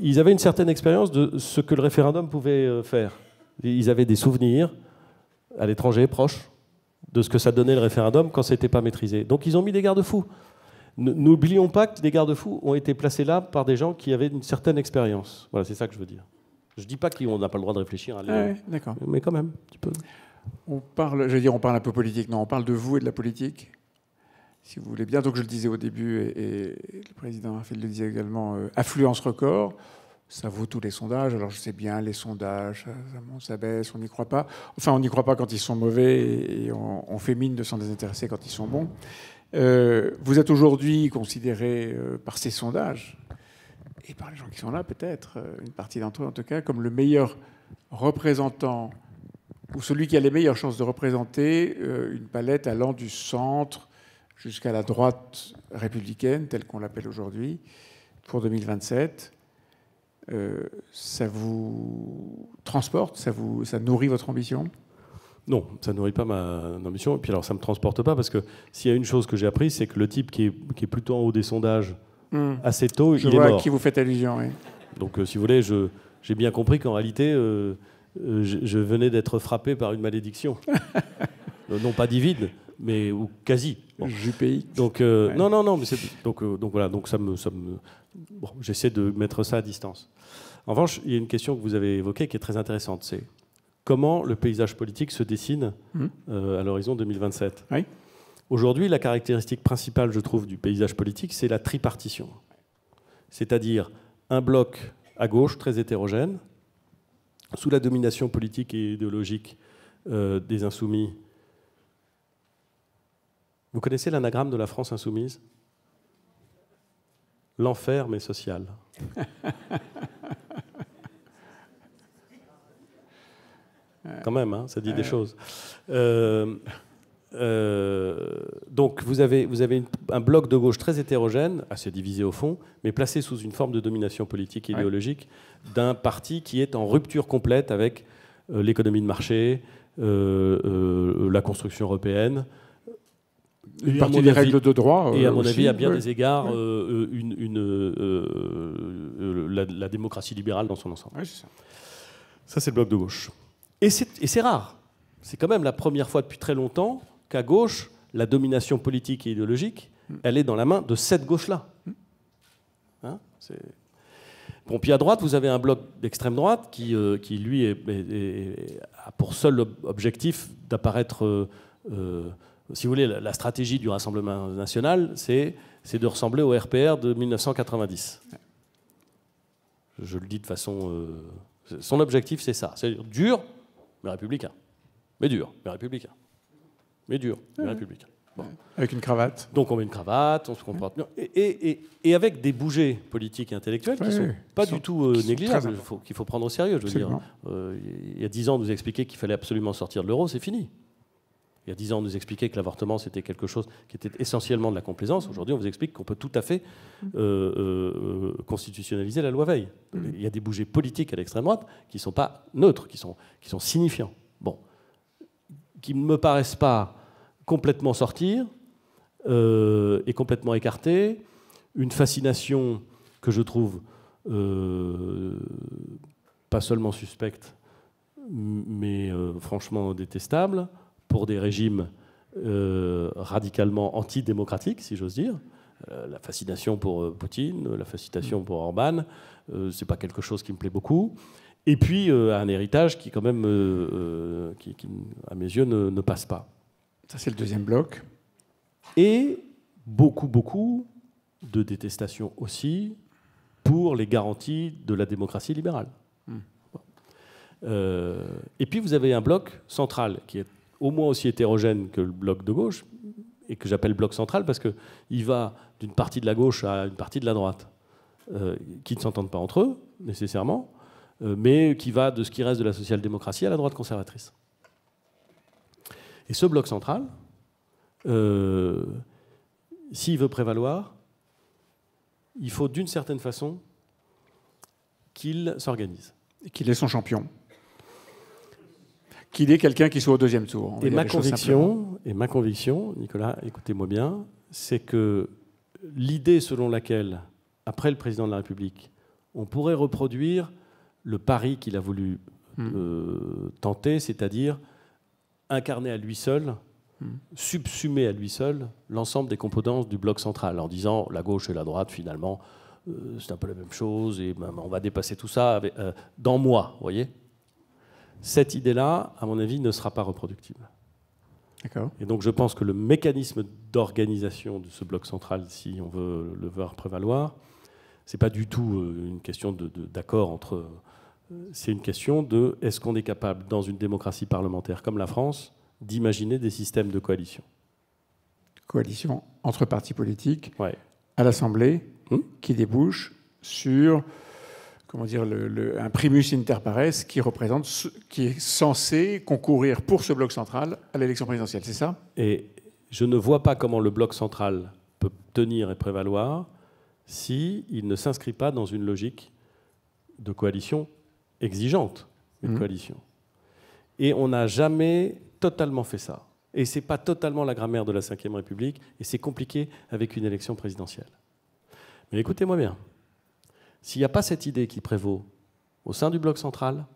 ils avaient une certaine expérience de ce que le référendum pouvait euh, faire. Ils avaient des souvenirs à l'étranger, proches, de ce que ça donnait le référendum quand c'était pas maîtrisé. Donc ils ont mis des garde-fous. N'oublions pas que des garde-fous ont été placés là par des gens qui avaient une certaine expérience. Voilà, c'est ça que je veux dire. Je dis pas qu'on n'a pas le droit de réfléchir à ah d'accord. Mais quand même, tu peux. On parle, je veux dire, on parle un peu politique. Non, on parle de vous et de la politique, si vous voulez bien. Donc, je le disais au début, et, le président Raphaël le disait également, euh, affluence record. Ça vaut tous les sondages. Alors, je sais bien, les sondages, ça monte, ça baisse, on n'y croit pas. Enfin, on n'y croit pas quand ils sont mauvais et on, fait mine de s'en désintéresser quand ils sont bons. Euh, vous êtes aujourd'hui considéré euh, par ces sondages et par les gens qui sont là, peut-être, une partie d'entre eux en tout cas, comme le meilleur représentant ou celui qui a les meilleures chances de représenter euh, une palette allant du centre jusqu'à la droite républicaine, telle qu'on l'appelle aujourd'hui, pour 2027. Euh, ça vous transporte, ça, vous, ça nourrit votre ambition non, ça nourrit pas ma ambition. Et puis alors, ça me transporte pas parce que s'il y a une chose que j'ai appris, c'est que le type qui est, est, plutôt en haut des sondages hmm. assez tôt, il est mort. à qui vous faites allusion. Oui. Donc, euh, si vous voulez, j'ai bien compris qu'en réalité, euh, je, venais d'être frappé par une malédiction. <laughs> non pas divine, mais ou quasi. Bon. Donc euh, non, non, non. Mais donc, euh, donc voilà, donc ça me, j'essaie de mettre ça à distance. En revanche, il y a une question que vous avez évoquée qui est très intéressante. C'est comment le paysage politique se dessine hum. à l'horizon 2027. Aujourd'hui, la caractéristique principale, je trouve, du paysage politique, c'est la tripartition. C'est-à-dire un bloc à gauche très hétérogène, sous la domination politique et idéologique euh, des insoumis. Vous connaissez l'anagramme de la France insoumise L'enfer, mais social. <laughs> Quand même, hein, ça dit des euh. choses. Euh, euh, donc vous avez, vous avez un bloc de gauche très hétérogène, assez divisé au fond, mais placé sous une forme de domination politique et idéologique d'un parti qui est en rupture complète avec euh, l'économie de marché, euh, la construction européenne, Une partie des règles de droit. et à mon avis, à bien des égards, une, la, démocratie libérale dans son ensemble. ça, ça c'est le bloc de gauche. Et c'est rare. C'est quand même la première fois depuis très longtemps qu'à gauche, la domination politique et idéologique, hmm. elle est dans la main de cette gauche-là. Hmm. Hein bon, puis à droite, vous avez un bloc d'extrême droite qui, euh, lui, a pour seul objectif d'apparaître, euh, euh, si vous voulez, la, stratégie du Rassemblement national, c'est de ressembler au RPR de 1990. Je, je le dis de façon... son objectif, c'est ça. C'est dur, mais républicain. Mais dur, mais républicain mais dur, la République. Bon. Avec une cravate. Donc on met une cravate, on se comporte. Et, et, et, avec des bougées politiques et intellectuelles qui ne sont pas du tout euh, négligeables, qu'il faut, prendre au sérieux. Je veux dire, euh, il y a dix ans, on nous expliquait qu'il fallait absolument sortir de l'euro, c'est fini. Il y a dix ans, on nous expliquait que l'avortement, c'était quelque chose qui était essentiellement de la complaisance. Aujourd'hui, on vous explique qu'on peut tout à fait euh, euh, constitutionnaliser la loi Veil. Mm-hmm. Il y a des bougées politiques à l'extrême droite qui ne sont pas neutres, qui sont, qui sont signifiants. Bon. Qui ne me paraissent pas complètement sortir euh, et complètement écarté, une fascination que je trouve euh, pas seulement suspecte, mais euh, franchement détestable pour des régimes radicalement antidémocratiques, si j'ose dire. la fascination pour Poutine, la fascination pour Orban, c'est pas quelque chose qui me plaît beaucoup. Et puis un héritage qui, quand même, qui, à mes yeux, ne passe pas. Ça, c'est le deuxième bloc. Et beaucoup, beaucoup de détestation aussi pour les garanties de la démocratie libérale. Hmm. Euh, et puis vous avez un bloc central qui est au moins aussi hétérogène que le bloc de gauche, et que j'appelle bloc central parce qu'il va d'une partie de la gauche à une partie de la droite, euh, qui ne s'entendent pas entre eux, nécessairement, euh, mais qui va de ce qui reste de la social-démocratie à la droite conservatrice. Et ce bloc central, euh, s'il veut prévaloir, il faut d'une certaine façon qu'il s'organise. Et qu'il ait son champion. Qu'il ait quelqu'un qui soit au deuxième tour. Et ma, conviction, et ma conviction, Nicolas, écoutez-moi bien, c'est que l'idée selon laquelle, après le président de la République, on pourrait reproduire le pari qu'il a voulu hmm. euh, tenter, c'est-à-dire incarner à lui seul, hmm. subsumer à lui seul l'ensemble des compétences du bloc central, en disant la gauche et la droite, finalement, euh, c'est un peu la même chose, et ben, on va dépasser tout ça euh, dans moi, vous voyez Cette idée-là, à mon avis, ne sera pas reproductible. Et donc je pense que le mécanisme d'organisation de ce bloc central, si on veut le voir prévaloir, c'est pas du tout euh, une question d'accord entre c'est une question de est-ce qu'on est capable, dans une démocratie parlementaire comme la France, d'imaginer des systèmes de coalition Coalition entre partis politiques à l'Assemblée hum? qui débouche sur comment dire, le, un primus inter pares qui représente, qui est censé concourir pour ce bloc central à l'élection présidentielle, c'est ça Et je ne vois pas comment le bloc central peut tenir et prévaloir si ne s'inscrit pas dans une logique de coalition exigeante, une mhm. coalition. Et on n'a jamais totalement fait ça. Et ce n'est pas totalement la grammaire de la Ve République, et c'est compliqué avec une élection présidentielle. Mais écoutez-moi bien, s'il n'y a pas cette idée qui prévaut au sein du bloc central,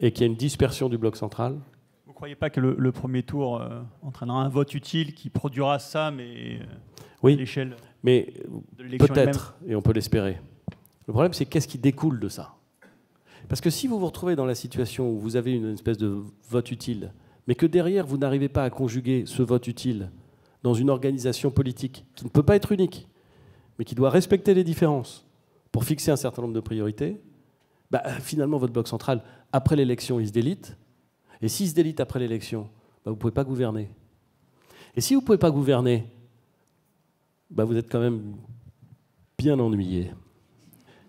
et qu'il y a une dispersion du bloc central, vous croyez pas que le, premier tour euh, entraînera un vote utile qui produira ça, mais euh, oui. à l'échelle mais peut-être, et on peut l'espérer. Le problème, c'est qu'est-ce qui découle de ça Parce que si vous vous retrouvez dans la situation où vous avez une espèce de vote utile, mais que derrière, vous n'arrivez pas à conjuguer ce vote utile dans une organisation politique qui ne peut pas être unique, mais qui doit respecter les différences pour fixer un certain nombre de priorités, bah, finalement, votre bloc central, après l'élection, il se délite. Et s'il se délite après l'élection, bah, vous ne pouvez pas gouverner. Et si vous ne pouvez pas gouverner, bah, vous êtes quand même bien ennuyé.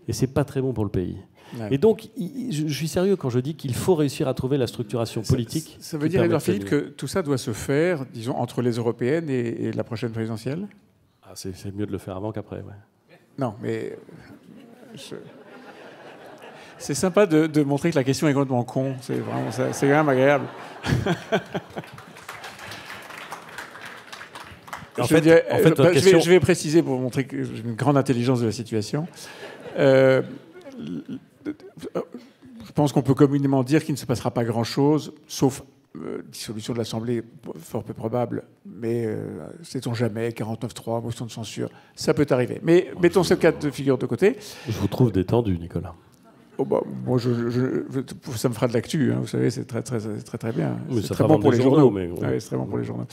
Et c'est pas très bon pour le pays. Et donc, je suis sérieux quand je dis qu'il faut réussir à trouver la structuration politique. Ça, veut dire, Edouard Philippe, que tout ça doit se faire, disons, entre les européennes et, la prochaine présidentielle ah, C'est mieux de le faire avant qu'après, ouais. Non, mais. C'est sympa de, montrer que la question est complètement con. C'est vraiment, c'est quand même agréable. <laughs> En je, fait, euh, bah, je, vais, préciser pour montrer que j'ai une grande intelligence de la situation. Euh, je pense qu'on peut communément dire qu'il ne se passera pas grand-chose, sauf euh, dissolution de l'Assemblée, fort peu probable, mais sait-on jamais, 49-3, motion de censure, ça peut arriver. Mais mettons ce cas de figure de côté. Je vous trouve détendu, Nicolas. Oh, bah, je, ça me fera de l'actu, hein, vous savez, c'est très très, très très bien. c'est très, bon pour les journaux. mais très pour les journaux.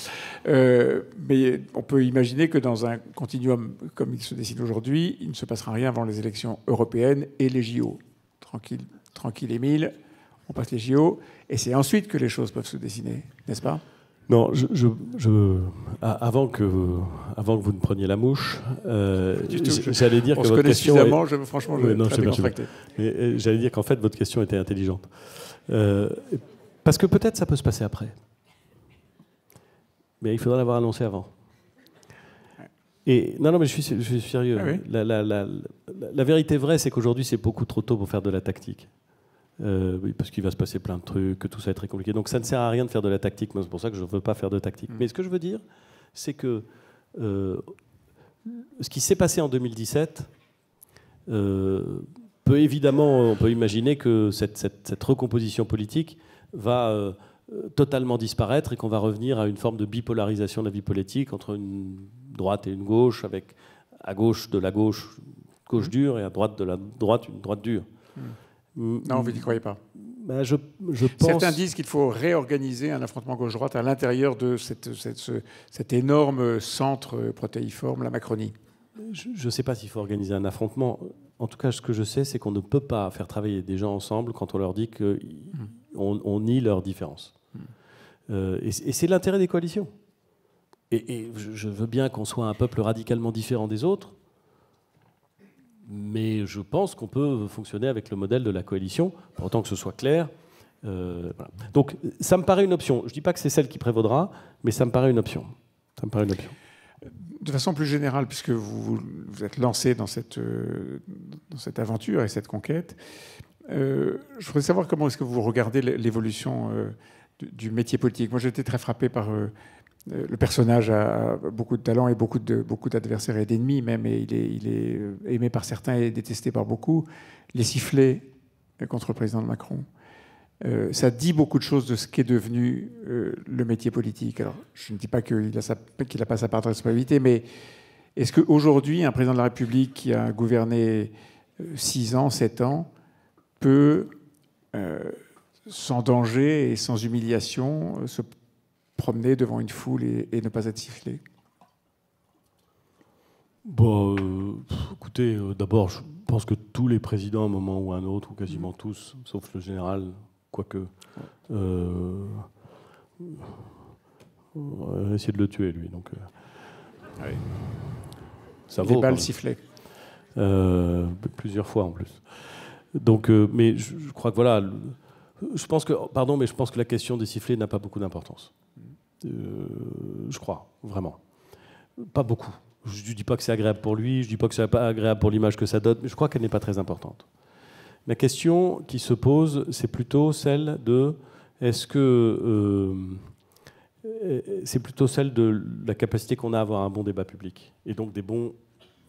mais on peut imaginer que dans un continuum comme il se décide aujourd'hui, il ne se passera rien avant les élections européennes et les JO. Tranquille, tranquille Émile, on passe les JO, et c'est ensuite que les choses peuvent se dessiner, n'est-ce pas non, je, je, avant, que, avant que vous ne preniez la mouche, euh, j'allais dire que votre question. je, euh, j'allais dire qu'en fait, votre question était intelligente. Euh, parce que peut-être ça peut se passer après. Mais il faudra l'avoir annoncé avant. Et, non, non, mais je suis, suis sérieux. Ah la vérité vraie, c'est qu'aujourd'hui, c'est beaucoup trop tôt pour faire de la tactique. Euh, parce qu'il va se passer plein de trucs, que tout ça être très compliqué. Donc ça ne sert à rien de faire de la tactique, c'est pour ça que je ne veux pas faire de tactique. Mm. Mais ce que je veux dire, c'est que euh, ce qui s'est passé en 2017, euh, peut évidemment, on peut imaginer que cette, recomposition politique va totalement disparaître et qu'on va revenir à une forme de bipolarisation de la vie politique entre une droite et une gauche, avec à gauche de la gauche, gauche mm. dure, et à droite de la droite, une droite dure. Mm. Non, vous n'y croyez pas. Bah, je, Certains disent qu'il faut réorganiser un affrontement gauche-droite à l'intérieur de cette, cet énorme centre protéiforme, la Macronie. Je ne sais pas s'il faut organiser un affrontement. En tout cas, ce que je sais, c'est qu'on ne peut pas faire travailler des gens ensemble quand on leur dit qu'on hmm. on nie leurs différences. Hmm. Euh, et c'est l'intérêt des coalitions. et je veux bien qu'on soit un peuple radicalement différent des autres, mais je pense qu'on peut fonctionner avec le modèle de la coalition, pour autant que ce soit clair. Euh, Donc ça me paraît une option. Je ne dis pas que c'est celle qui prévaudra, mais ça me paraît une option. Ça me une option. De façon plus générale, puisque vous vous êtes lancé dans cette, euh, dans cette aventure et cette conquête, euh, je voudrais savoir comment est-ce que vous regardez l'évolution du métier politique. Moi, j'ai été très frappé par euh, le personnage a beaucoup de talent et beaucoup de beaucoup d'adversaires et d'ennemis même et il est, euh, aimé par certains et détesté par beaucoup. Les sifflets euh, contre le président Macron, ça dit beaucoup de choses de ce qu'est devenu le métier politique. Alors je ne dis pas qu'il n'a a pas sa part de responsabilité, mais est-ce qu'aujourd'hui un président de la République qui a gouverné 6 ans, 7 ans peut sans danger et sans humiliation se promener devant une foule et, ne pas être sifflé Bon, euh, écoutez, euh, d'abord, je pense que tous les présidents, à un moment ou à un autre, ou quasiment mm. tous, sauf le général, quoique, euh, va euh, essayer de le tuer, lui. Donc, ça vaut. Les balles sifflées. plusieurs fois en plus. Donc, mais je, crois que voilà. Je pense que, pardon, mais je pense que la question des sifflets n'a pas beaucoup d'importance. Mm. Euh, je crois, vraiment. Pas beaucoup. Je ne dis pas que c'est agréable pour lui, je ne dis pas que c'est pas agréable pour l'image que ça donne, mais je crois qu'elle n'est pas très importante. La question qui se pose, c'est plutôt celle de est-ce que euh, c'est plutôt celle de la capacité qu'on a à avoir un bon débat public et donc des bons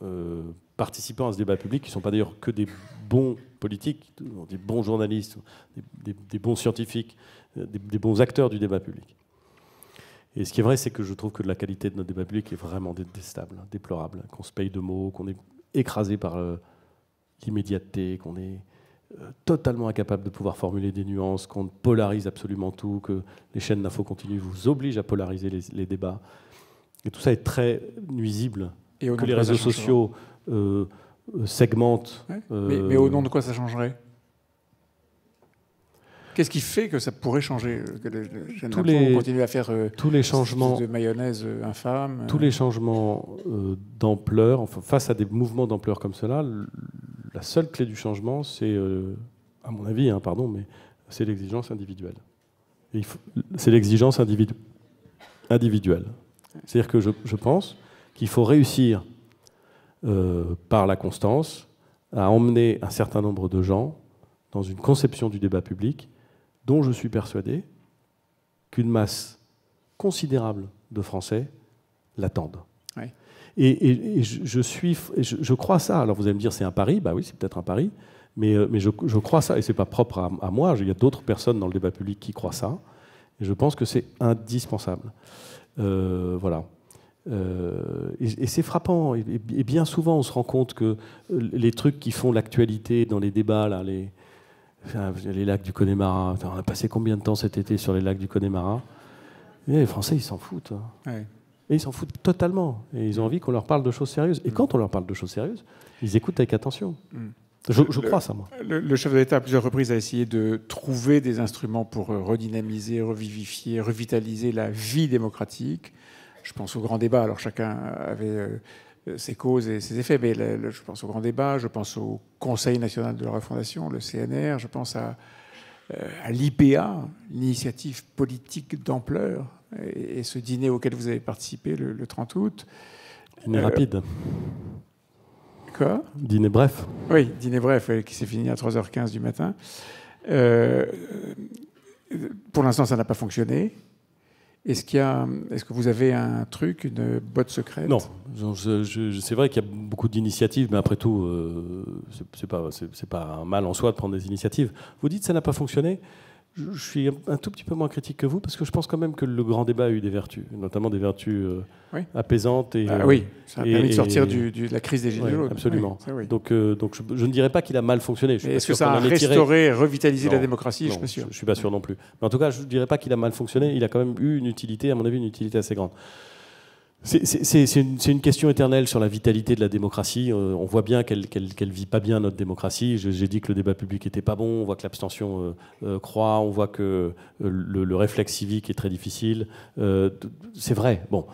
euh, participants à ce débat public qui ne sont pas d'ailleurs que des bons politiques, des bons journalistes, des, bons scientifiques, des bons acteurs du débat public. Et ce qui est vrai, c'est que je trouve que la qualité de notre débat public est vraiment détestable, déplorable. Qu'on se paye de mots, qu'on est écrasé par euh, l'immédiateté, qu'on est euh, totalement incapable de pouvoir formuler des nuances, qu'on polarise absolument tout, que les chaînes d'infos continuent, vous obligent à polariser les, débats. Et tout ça est très nuisible. Et que les réseaux sociaux euh, segmentent. mais, au nom de quoi ça changerait Qu'est-ce qui fait que ça pourrait changer euh, que les tous les, continue à faire euh, tous les changements de mayonnaise euh, infâme Tous les changements d'ampleur, face à des mouvements d'ampleur comme cela, la seule clé du changement, c'est, à mon avis, hein, pardon, mais c'est l'exigence individuelle. C'est l'exigence individuelle. C'est-à-dire que je pense qu'il faut réussir par la constance à emmener un certain nombre de gens dans une conception du débat public dont je suis persuadé qu'une masse considérable de Français l'attendent. Et, je, suis, je, crois ça. Alors vous allez me dire, c'est un pari. Bah oui, c'est peut-être un pari. Mais, euh, je, crois ça. Et c'est pas propre à, moi. Il y a d'autres personnes dans le débat public qui croient ça. Et je pense que c'est indispensable. Euh, voilà. Euh, et, et c'est frappant. Et, bien souvent, on se rend compte que les trucs qui font l'actualité dans les débats, là, les, les lacs du Connemara. on a passé combien de temps cet été sur les lacs du Connemara eh, Les Français, ils s'en foutent. Hein. Et ils s'en foutent totalement. Et ils ont envie qu'on leur parle de choses sérieuses. Et mm. quand on leur parle de choses sérieuses, ils écoutent avec attention. Mm. Je, crois ça, moi. Le, chef de l'État, à plusieurs reprises, a essayé de trouver des instruments pour euh, redynamiser, revivifier, revitaliser la vie démocratique. Je pense au grand débat. Alors chacun avait euh, euh, ses causes et ses effets. Mais je pense au grand débat, je pense au Conseil national de la refondation, le CNR, je pense euh, à, l'IPA, l'initiative politique d'ampleur, et, ce dîner auquel vous avez participé le, 30 août. Dîner euh, rapide. Quoi Dîner bref. Oui, dîner bref, qui s'est fini à 3h15 du matin. pour l'instant, ça n'a pas fonctionné. Est-ce, qu'il est que vous avez un truc, une boîte secrète Non. c'est vrai qu'il y a beaucoup d'initiatives, mais après tout, euh, ce c'est, pas, un mal en soi de prendre des initiatives. Vous dites que ça n'a pas fonctionné je suis un tout petit peu moins critique que vous parce que je pense quand même que le grand débat a eu des vertus, notamment des vertus euh, apaisantes et ah euh, oui, ça a permis de sortir de la crise des gilets absolument. Donc, euh, donc je, ne dirais pas qu'il a mal fonctionné. Est-ce que ça a restauré, revitalisé la démocratie Je suis pas sûr. Je, suis pas sûr non plus. Mais en tout cas, je ne dirais pas qu'il a mal fonctionné. Il a quand même eu une utilité, à mon avis, une utilité assez grande. C'est une, question éternelle sur la vitalité de la démocratie. Euh, on voit bien qu'elle vit pas bien notre démocratie. J'ai dit que le débat public était pas bon, on voit que l'abstention euh, euh, croît, on voit que le, réflexe civique est très difficile. C'est vrai. Bon.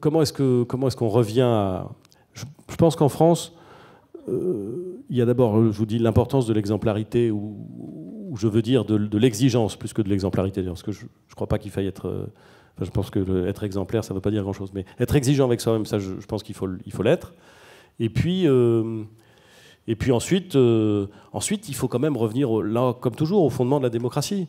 comment est-ce que comment est ce qu'on revient Je, pense qu'en France, il y a d'abord, je vous dis, l'importance de l'exemplarité ou, je veux dire de, de l'exigence plus que de l'exemplarité. Parce que je ne crois pas qu'il faille être je pense que être exemplaire, ça ne veut pas dire grand-chose, mais être exigeant avec soi-même, ça, je, pense qu'il faut, l'être. Et puis, euh, et puis ensuite, euh, ensuite, il faut quand même revenir, là, comme toujours, au fondement de la démocratie.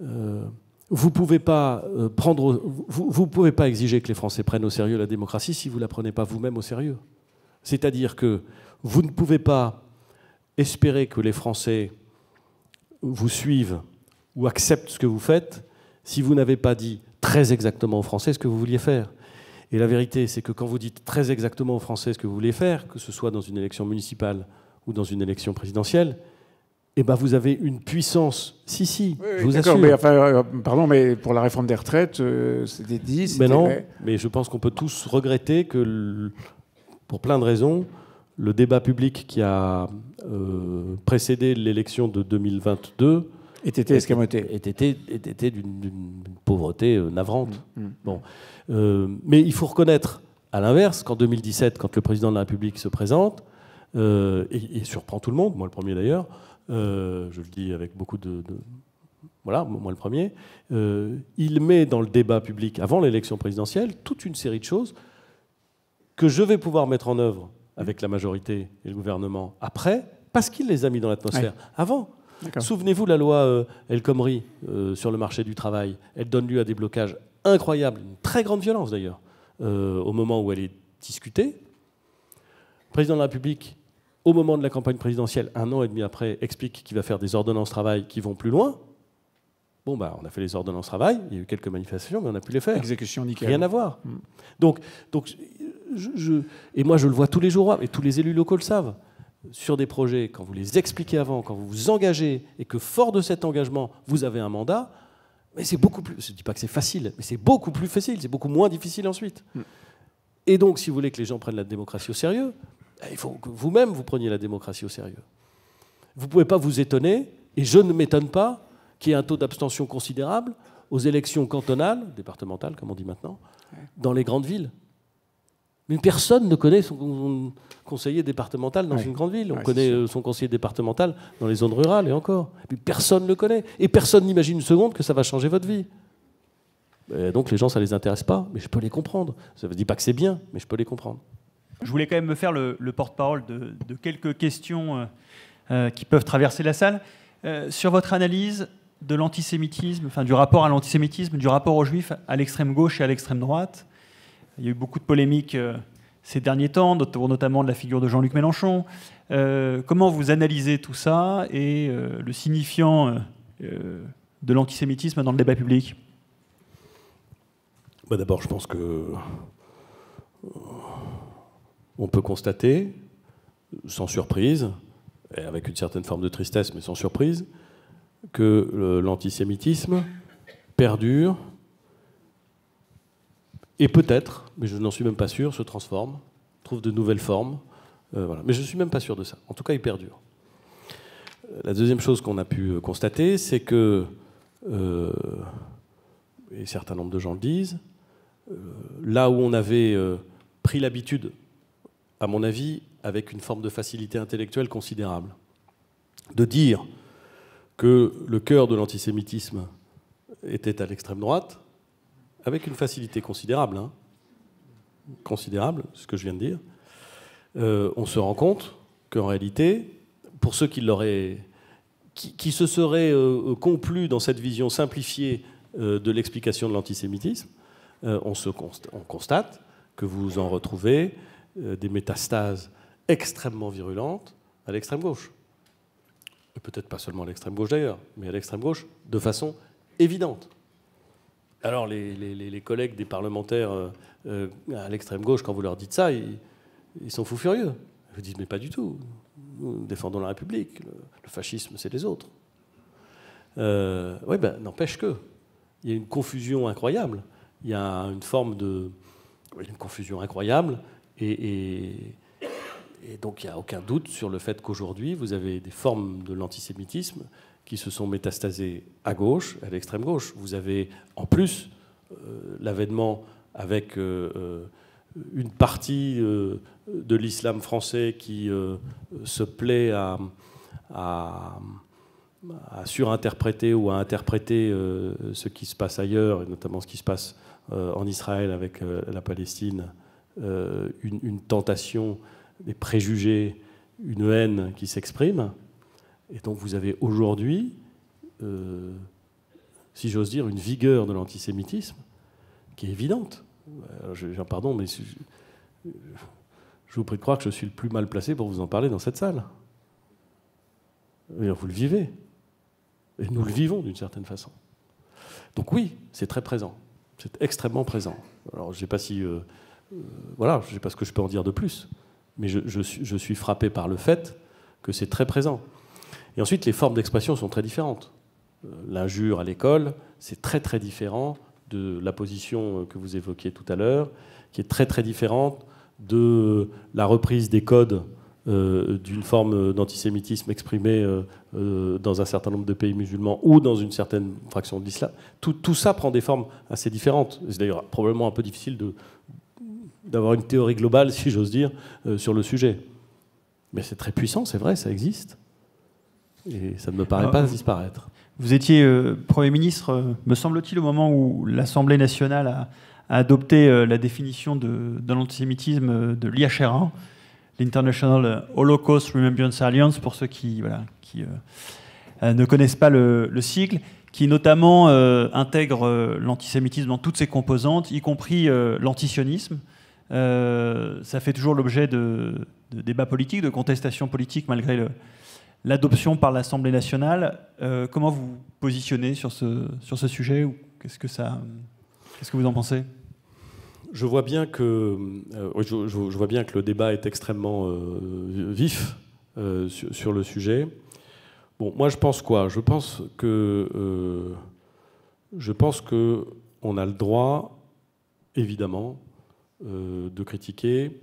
Euh, vous pouvez pas prendre, vous, pouvez pas exiger que les Français prennent au sérieux la démocratie si vous la prenez pas vous-même au sérieux. C'est-à-dire que vous ne pouvez pas espérer que les Français vous suivent ou acceptent ce que vous faites si vous n'avez pas dit très exactement aux Français ce que vous vouliez faire. Et la vérité, c'est que quand vous dites très exactement aux Français ce que vous voulez faire, que ce soit dans une élection municipale ou dans une élection présidentielle, eh ben vous avez une puissance. Si, si, je vous assure. Mais euh, pardon, mais pour la réforme des retraites, euh, c'était 10, Mais non, mais je pense qu'on peut tous regretter que, pour plein de raisons, le débat public qui a euh, précédé l'élection de 2022 et escamoté. Était, d'une pauvreté euh, navrante. Mm, mm, mm. Bon. Euh, mais il faut reconnaître, à l'inverse, qu'en 2017, quand le président de la République se présente, euh, et, surprend tout le monde, moi le premier d'ailleurs, je le dis avec beaucoup de, voilà, moi le premier, il met dans le débat public, avant l'élection présidentielle, toute une série de choses que je vais pouvoir mettre en œuvre avec la majorité et le gouvernement après, parce qu'il les a mis dans l'atmosphère. Avant, Souvenez-vous la loi euh, El Khomri euh, sur le marché du travail. Elle donne lieu à des blocages incroyables, une très grande violence d'ailleurs, euh, au moment où elle est discutée. Le président de la République, au moment de la campagne présidentielle, un an et demi après, explique qu'il va faire des ordonnances travail qui vont plus loin. Bon, bah, on a fait les ordonnances travail, il y a eu quelques manifestations, mais on a pu les faire. Exécution nickel. Rien à voir. Mm. Donc, donc et moi, je le vois tous les jours, et tous les élus locaux le savent sur des projets, quand vous les expliquez avant, quand vous vous engagez et que fort de cet engagement, vous avez un mandat, mais c'est beaucoup plus. Je ne dis pas que c'est facile, mais c'est beaucoup plus facile, c'est beaucoup moins difficile ensuite. Mm. Et donc, si vous voulez que les gens prennent la démocratie au sérieux, eh, il faut que vous-même vous preniez la démocratie au sérieux. Vous ne pouvez pas vous étonner, et je ne m'étonne pas, qu'il y ait un taux d'abstention considérable aux élections cantonales, départementales comme on dit maintenant, dans les grandes villes. Mais personne ne connaît son conseiller départemental dans une grande ville. On connaît euh, son conseiller départemental dans les zones rurales et encore. personne ne le connaît. Et personne n'imagine une seconde que ça va changer votre vie. donc les gens, ça ne les intéresse pas, mais je peux les comprendre. Ça ne dire pas que c'est bien, mais je peux les comprendre. Je voulais quand même me faire le, porte-parole de, quelques questions euh, euh, qui peuvent traverser la salle. sur votre analyse de l'antisémitisme, enfin du rapport à l'antisémitisme, du rapport aux juifs à l'extrême gauche et à l'extrême droite, il y a eu beaucoup de polémiques euh, ces derniers temps, notamment de la figure de Jean-Luc Mélenchon. Euh, comment vous analysez tout ça et euh, le signifiant de l'antisémitisme dans le débat public bah, D'abord, je pense que on peut constater, sans surprise, et avec une certaine forme de tristesse, mais sans surprise, que l'antisémitisme perdure et peut-être, mais je n'en suis même pas sûr, se transforme, trouve de nouvelles formes. Euh, mais je ne suis même pas sûr de ça. En tout cas, il perdure. Euh, la deuxième chose qu'on a pu euh, constater, c'est que, et certains nombre de gens le disent, là où on avait pris l'habitude, à mon avis, avec une forme de facilité intellectuelle considérable, de dire que le cœur de l'antisémitisme était à l'extrême droite, avec une facilité considérable, hein. considérable, ce que je viens de dire, euh, on se rend compte qu'en réalité, pour ceux qui l'auraient, qui, se seraient euh, conclus dans cette vision simplifiée euh, de l'explication de l'antisémitisme, on, se on constate que vous en retrouvez des métastases extrêmement virulentes à l'extrême gauche. Peut-être pas seulement à l'extrême gauche d'ailleurs, mais à l'extrême gauche de façon évidente. Alors, les, collègues des parlementaires euh, euh, à l'extrême gauche, quand vous leur dites ça, ils, sont fous furieux. Ils vous disent Mais pas du tout. Nous défendons la République. Le, fascisme, c'est les autres. Euh, oui, ben, n'empêche que. Il y a une confusion incroyable. Il y a une forme de. Une confusion incroyable. et donc, il n'y a aucun doute sur le fait qu'aujourd'hui, vous avez des formes de l'antisémitisme qui se sont métastasés à gauche, à l'extrême gauche. Vous avez en plus euh, l'avènement avec euh, euh, une partie de l'islam français qui se plaît à, surinterpréter ou à interpréter ce qui se passe ailleurs, et notamment ce qui se passe en Israël avec la Palestine, une, une, tentation, des préjugés, une haine qui s'exprime. Et donc vous avez aujourd'hui, euh, si j'ose dire, une vigueur de l'antisémitisme qui est évidente. Euh, pardon, mais je, vous prie de croire que je suis le plus mal placé pour vous en parler dans cette salle. Vous le vivez. Et nous le vivons d'une certaine façon. Donc oui, c'est très présent. C'est extrêmement présent. Alors je ne sais pas si... Euh, voilà, je sais pas ce que je peux en dire de plus. Mais je suis frappé par le fait que c'est très présent. Et ensuite, les formes d'expression sont très différentes. Euh, l'injure à l'école, c'est très très différent de la position euh, que vous évoquiez tout à l'heure, qui est très très différente de la reprise des codes euh, d'une forme d'antisémitisme exprimée dans un certain nombre de pays musulmans ou dans une certaine fraction de l'islam. Tout, tout, ça prend des formes assez différentes. C'est d'ailleurs probablement un peu difficile d'avoir une théorie globale, si j'ose dire, sur le sujet. Mais c'est très puissant, c'est vrai, ça existe. Et ça ne me paraît pas euh, disparaître. Vous étiez euh, Premier ministre, euh, me semble-t-il, au moment où l'Assemblée nationale a, adopté la définition de, l'antisémitisme de l'IHR1, l'International Holocaust Remembrance Alliance, pour ceux qui, qui ne connaissent pas le, cycle, sigle qui notamment intègre l'antisémitisme dans toutes ses composantes, y compris l'antisionisme. ça fait toujours l'objet de, de, débats politiques, de contestations politiques, malgré le, l'adoption par l'Assemblée nationale. Euh, comment vous positionnez sur ce, sur ce sujet ou qu'est-ce que ça, qu'est-ce que vous en pensez je vois, bien que, euh, je, vois bien que le débat est extrêmement euh, vif sur, sur, le sujet. Bon, moi je pense quoi Je pense que je pense que on a le droit, évidemment, de critiquer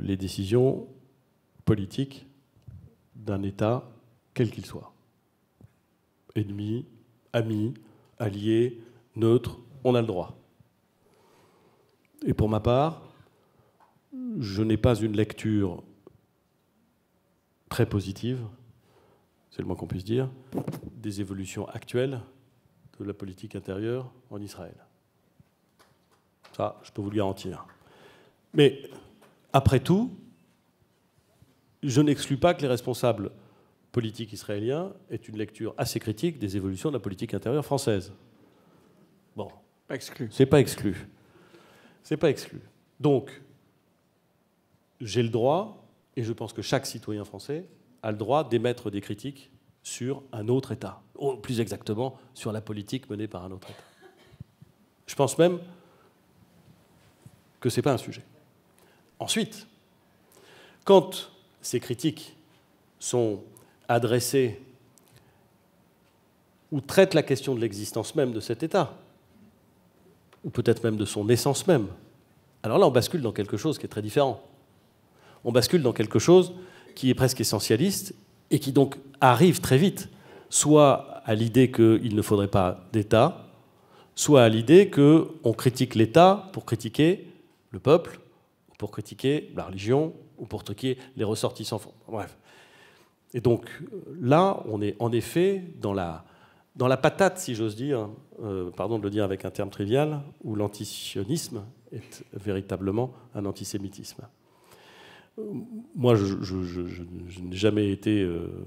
les décisions politiques d'un État, quel qu'il soit. Ennemi, ami, allié, neutre, on a le droit. Et pour ma part, je n'ai pas une lecture très positive, c'est le moins qu'on puisse dire, des évolutions actuelles de la politique intérieure en Israël. Ça, je peux vous le garantir. Mais après tout, je n'exclus pas que les responsables politiques israéliens aient une lecture assez critique des évolutions de la politique intérieure française. Bon. Exclu. C'est pas exclu. C'est pas exclu. Donc, j'ai le droit, et je pense que chaque citoyen français a le droit d'émettre des critiques sur un autre État, ou plus exactement sur la politique menée par un autre État. Je pense même que c'est pas un sujet. Ensuite, quand ces critiques sont adressées ou traitent la question de l'existence même de cet État, ou peut-être même de son essence même, alors là, on bascule dans quelque chose qui est très différent. On bascule dans quelque chose qui est presque essentialiste et qui donc arrive très vite, soit à l'idée qu'il ne faudrait pas d'État, soit à l'idée qu'on critique l'État pour critiquer le peuple, pour critiquer la religion, ou pour truquer les ressortissants. Bref. Et donc là, on est en effet dans la, dans la patate, si j'ose dire, euh, pardon de le dire avec un terme trivial, où l'antisionisme est véritablement un antisémitisme. Euh, moi, je, n'ai jamais été... Euh,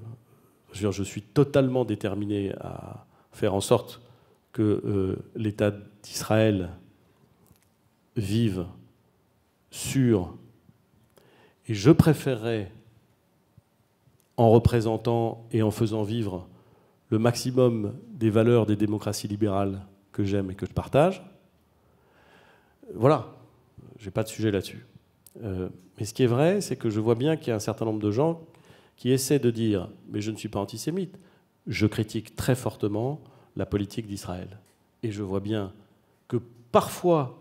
je, suis totalement déterminé à faire en sorte que l'État d'Israël vive sur et je préférerais, en représentant et en faisant vivre le maximum des valeurs des démocraties libérales que j'aime et que je partage, voilà, j'ai pas de sujet là-dessus. Euh, mais ce qui est vrai, c'est que je vois bien qu'il y a un certain nombre de gens qui essaient de dire, mais je ne suis pas antisémite, je critique très fortement la politique d'Israël. Et je vois bien que parfois,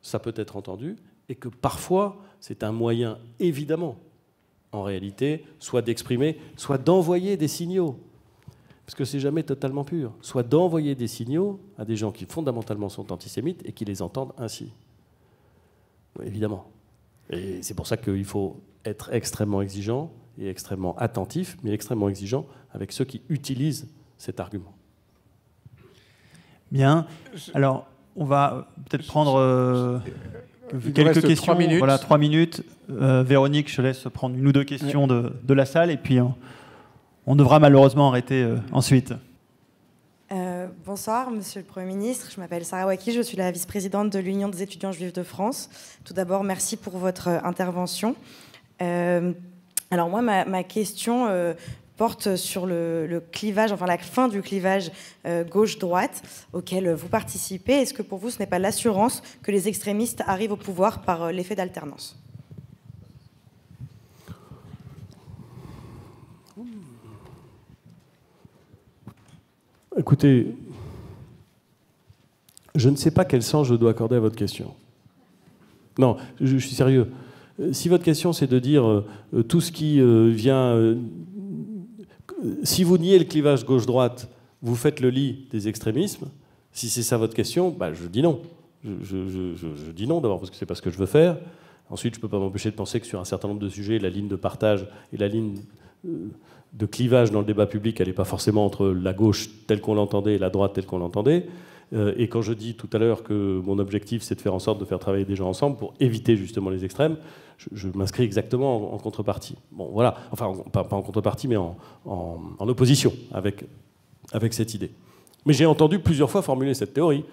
ça peut être entendu, et que parfois, c'est un moyen, évidemment, en réalité, soit d'exprimer, soit d'envoyer des signaux, parce que c'est jamais totalement pur, soit d'envoyer des signaux à des gens qui fondamentalement sont antisémites et qui les entendent ainsi. Évidemment. Et c'est pour ça qu'il faut être extrêmement exigeant et extrêmement attentif, mais extrêmement exigeant avec ceux qui utilisent cet argument. Bien. Alors, on va peut-être prendre... Euh, quelques questions, voilà trois minutes. Euh, Véronique, je laisse prendre une ou deux questions de, la salle et puis euh, on, devra malheureusement arrêter euh, ensuite. bonsoir, Monsieur le Premier ministre. Je m'appelle Sarah Waki, je suis la vice-présidente de l'Union des étudiants juifs de France. Tout d'abord, merci pour votre intervention. alors moi, ma, ma question, porte sur le, clivage, enfin la fin du clivage euh, gauche-droite auquel vous participez. Est-ce que pour vous, ce n'est pas l'assurance que les extrémistes arrivent au pouvoir par euh, l'effet d'alternance Écoutez, je ne sais pas quel sens je dois accorder à votre question. Non, je, suis sérieux. Euh, si votre question c'est de dire tout ce qui vient si vous niez le clivage gauche-droite, vous faites le lit des extrémismes. Si c'est ça votre question, bah, je dis non. Je, dis non d'abord parce que c'est pas ce que je veux faire. Ensuite, je peux pas m'empêcher de penser que sur un certain nombre de sujets, la ligne de partage et la ligne euh, de clivage dans le débat public, elle n'est pas forcément entre la gauche telle qu'on l'entendait et la droite telle qu'on l'entendait. Euh, et quand je dis tout à l'heure que mon objectif, c'est de faire en sorte de faire travailler des gens ensemble pour éviter justement les extrêmes, je, m'inscris exactement en, contrepartie. Bon, voilà. Enfin, pas, en contrepartie, mais en, opposition avec, avec cette idée. Mais j'ai entendu plusieurs fois formuler cette théorie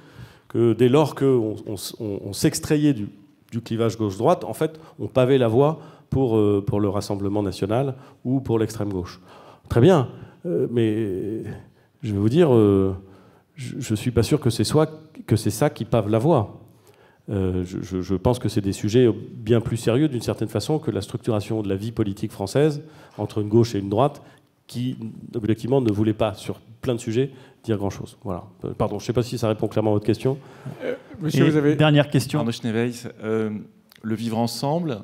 que dès lors qu'on s'extrayait du, du, clivage gauche-droite, en fait, on pavait la voie pour, euh, pour le Rassemblement national ou pour l'extrême gauche. Très bien, euh, mais je vais vous dire, je ne suis pas sûr que c'est, que c'est ça qui pave la voie. Euh, je, pense que c'est des sujets bien plus sérieux d'une certaine façon que la structuration de la vie politique française entre une gauche et une droite qui, objectivement, ne voulait pas, sur plein de sujets, dire grand-chose. Voilà. Euh, pardon, je ne sais pas si ça répond clairement à votre question. Euh, monsieur, vous avez... Dernière question. Arnaud Schneeweis, le vivre ensemble,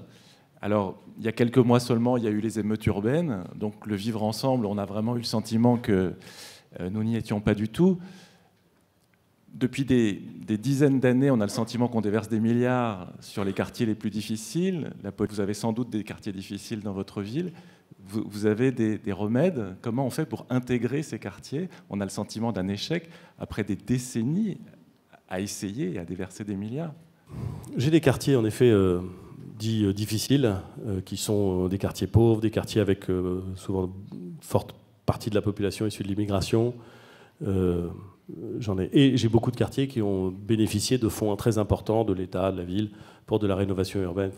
alors, il y a quelques mois seulement, il y a eu les émeutes urbaines. Donc, le vivre ensemble, on a vraiment eu le sentiment que nous n'y étions pas du tout depuis des, dizaines d'années, on a le sentiment qu'on déverse des milliards sur les quartiers les plus difficiles. vous avez sans doute des quartiers difficiles dans votre ville. Vous, avez des, remèdes. Comment on fait pour intégrer ces quartiers On a le sentiment d'un échec après des décennies à essayer et à déverser des milliards. J'ai des quartiers, en effet. Euh, dits euh, difficiles, euh, qui sont des quartiers pauvres, des quartiers avec souvent une forte partie de la population issue de l'immigration, euh, j'en ai. Et j'ai beaucoup de quartiers qui ont bénéficié de fonds très importants de l'État, de la ville, pour de la rénovation urbaine.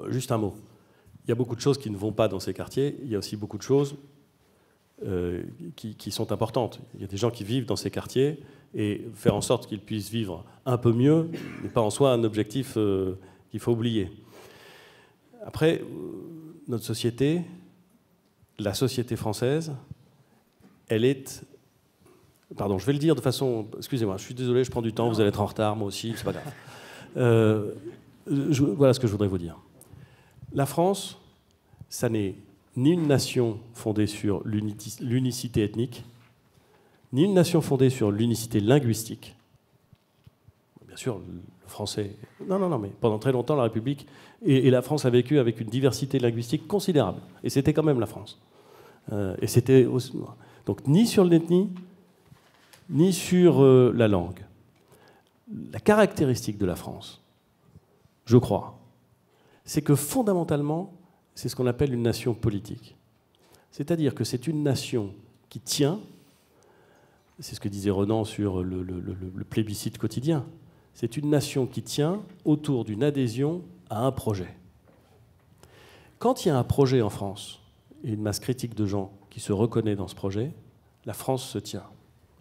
Euh, juste un mot. Il y a beaucoup de choses qui ne vont pas dans ces quartiers. Il y a aussi beaucoup de choses euh, qui, sont importantes. Il y a des gens qui vivent dans ces quartiers et faire en sorte qu'ils puissent vivre un peu mieux n'est pas en soi un objectif qu'il faut oublier. Après, notre société, la société française, elle est Pardon, je vais le dire de façon. Excusez-moi, je suis désolé, je prends du temps, vous allez être en retard, moi aussi, c'est pas grave. <laughs> Euh, je, voilà ce que je voudrais vous dire. La France, ça n'est ni une nation fondée sur l'unicité ethnique, ni une nation fondée sur l'unicité linguistique. Bien sûr, le français. Non, non, non, mais pendant très longtemps, la République et, la France a vécu avec une diversité linguistique considérable. Et c'était quand même la France. Euh, et c'était Donc, ni sur l'ethnie, ni sur euh, la langue. La caractéristique de la France, je crois, c'est que fondamentalement, c'est ce qu'on appelle une nation politique. C'est-à-dire que c'est une nation qui tient, c'est ce que disait Renan sur le, le plébiscite quotidien, c'est une nation qui tient autour d'une adhésion à un projet. Quand il y a un projet en France, et une masse critique de gens qui se reconnaît dans ce projet, la France se tient.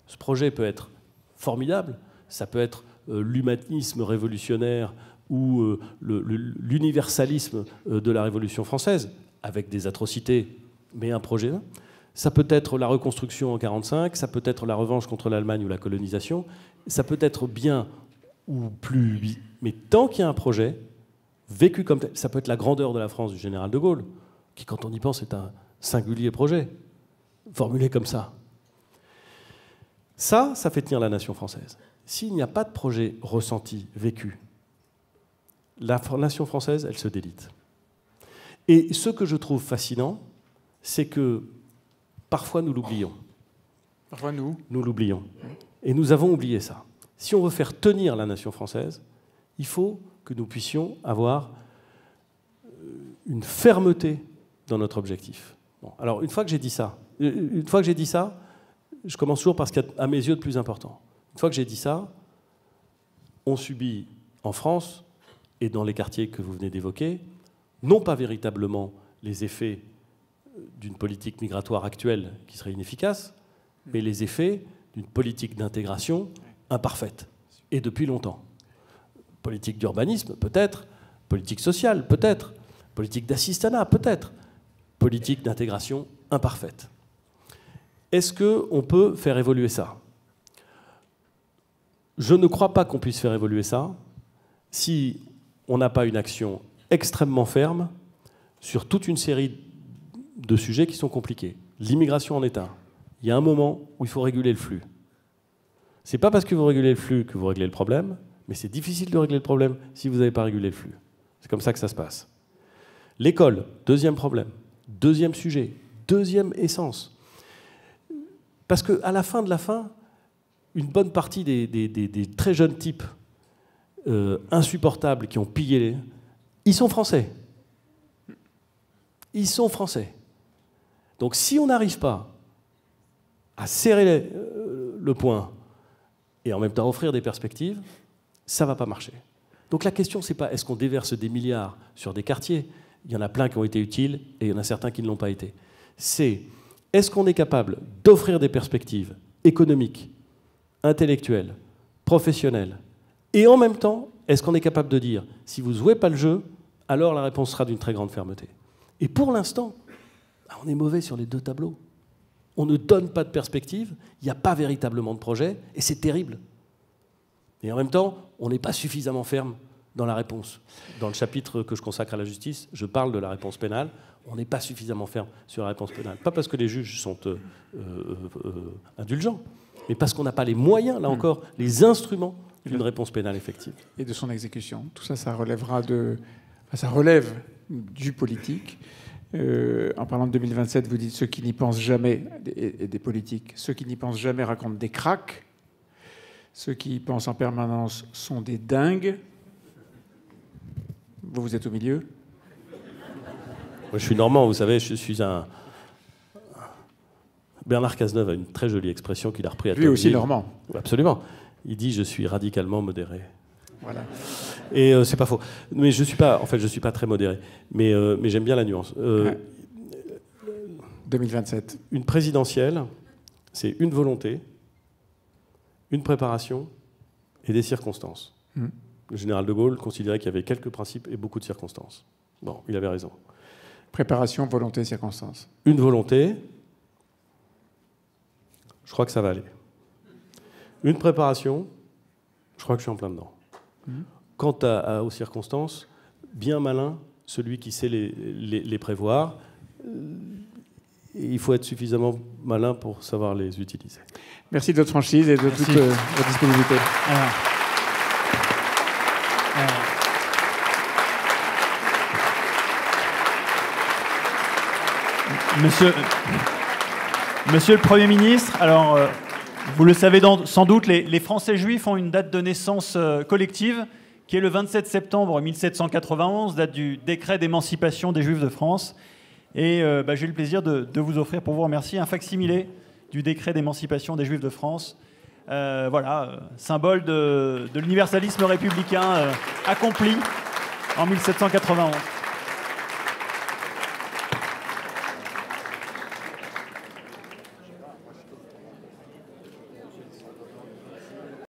Ce projet peut être formidable, ça peut être euh, l'humanisme révolutionnaire ou euh, l'universalisme euh, de la Révolution française, avec des atrocités, mais un projet. Ça peut être la reconstruction en 1945, ça peut être la revanche contre l'Allemagne ou la colonisation, ça peut être bien ou plus... Mais tant qu'il y a un projet, vécu comme tel, ça peut être la grandeur de la France du général de Gaulle, qui quand on y pense est un singulier projet, formulé comme ça. Ça, ça fait tenir la nation française. S'il n'y a pas de projet ressenti, vécu, la nation française, elle se délite. Et ce que je trouve fascinant, c'est que parfois nous l'oublions. Parfois nous Nous l'oublions. Et nous avons oublié ça. Si on veut faire tenir la nation française, il faut que nous puissions avoir euh, une fermeté dans notre objectif. Bon. Alors, une fois que j'ai dit ça, euh, une fois que j'ai dit ça, je commence toujours par ce qui est à mes yeux le plus important. Une fois que j'ai dit ça, on subit en France et dans les quartiers que vous venez d'évoquer, non pas véritablement les effets d'une politique migratoire actuelle qui serait inefficace, mais les effets d'une politique d'intégration imparfaite, et depuis longtemps. Politique d'urbanisme, peut-être, politique sociale, peut-être, politique d'assistanat, peut-être, politique d'intégration imparfaite. Est-ce qu'on peut faire évoluer ça Je ne crois pas qu'on puisse faire évoluer ça si on n'a pas une action extrêmement ferme sur toute une série de sujets qui sont compliqués. L'immigration en état. Il y a un moment où il faut réguler le flux. C'est pas parce que vous régulez le flux que vous réglez le problème, mais c'est difficile de régler le problème si vous n'avez pas régulé le flux. C'est comme ça que ça se passe. L'école, deuxième problème, deuxième sujet, deuxième essence. Parce qu'à la fin de la fin, une bonne partie des, très jeunes types euh, insupportables qui ont pillé, les... ils sont français. Ils sont français. Donc si on n'arrive pas à serrer euh, le point et en même temps offrir des perspectives, ça ne va pas marcher. Donc la question, ce n'est pas est-ce qu'on déverse des milliards sur des quartiers Il y en a plein qui ont été utiles et il y en a certains qui ne l'ont pas été. C'est est-ce qu'on est capable d'offrir des perspectives économiques, intellectuelles, professionnelles Et en même temps, est-ce qu'on est capable de dire, si vous ne jouez pas le jeu, alors la réponse sera d'une très grande fermeté Et pour l'instant, bah, on est mauvais sur les deux tableaux. On ne donne pas de perspective, il n'y a pas véritablement de projet, et c'est terrible. Et en même temps, on n'est pas suffisamment ferme dans la réponse. Dans le chapitre que je consacre à la justice, je parle de la réponse pénale on n'est pas suffisamment ferme sur la réponse pénale. Pas parce que les juges sont euh, euh, euh, indulgents, mais parce qu'on n'a pas les moyens, là mm. encore, les instruments d'une réponse pénale effective. Et de son exécution. Tout ça, ça relèvera de, ça relève du politique. en parlant de 2027, vous dites ceux qui n'y pensent jamais, des politiques, ceux qui n'y pensent jamais racontent des cracks. Ceux qui y pensent en permanence sont des dingues. Vous, vous êtes au milieu je suis normand, vous savez, je suis un. Bernard Cazeneuve a une très jolie expression qu'il a repris à Lui aussi normand. Absolument. Il dit Je suis radicalement modéré. Voilà. Et euh, c'est pas faux. Mais je suis pas, en fait, je suis pas très modéré. Mais, euh, mais j'aime bien la nuance. 2027. Euh, une présidentielle, c'est une volonté, une préparation et des circonstances. Hmm. Le général de Gaulle considérait qu'il y avait quelques principes et beaucoup de circonstances. Bon, il avait raison. Préparation, volonté, circonstance. Une volonté, je crois que ça va aller. Une préparation, je crois que je suis en plein dedans. Mmh. Quant à, aux circonstances, bien malin celui qui sait les, prévoir. il faut être suffisamment malin pour savoir les utiliser. Merci de votre franchise et de toute euh, votre disponibilité. Monsieur, le Premier ministre, alors, euh, vous le savez sans doute, les, Français juifs ont une date de naissance euh, collective qui est le 27 septembre 1791, date du décret d'émancipation des Juifs de France. Et euh, bah, j'ai eu le plaisir de, vous offrir, pour vous remercier, un facsimilé du décret d'émancipation des Juifs de France. voilà, symbole de, de l'universalisme républicain accompli en 1791.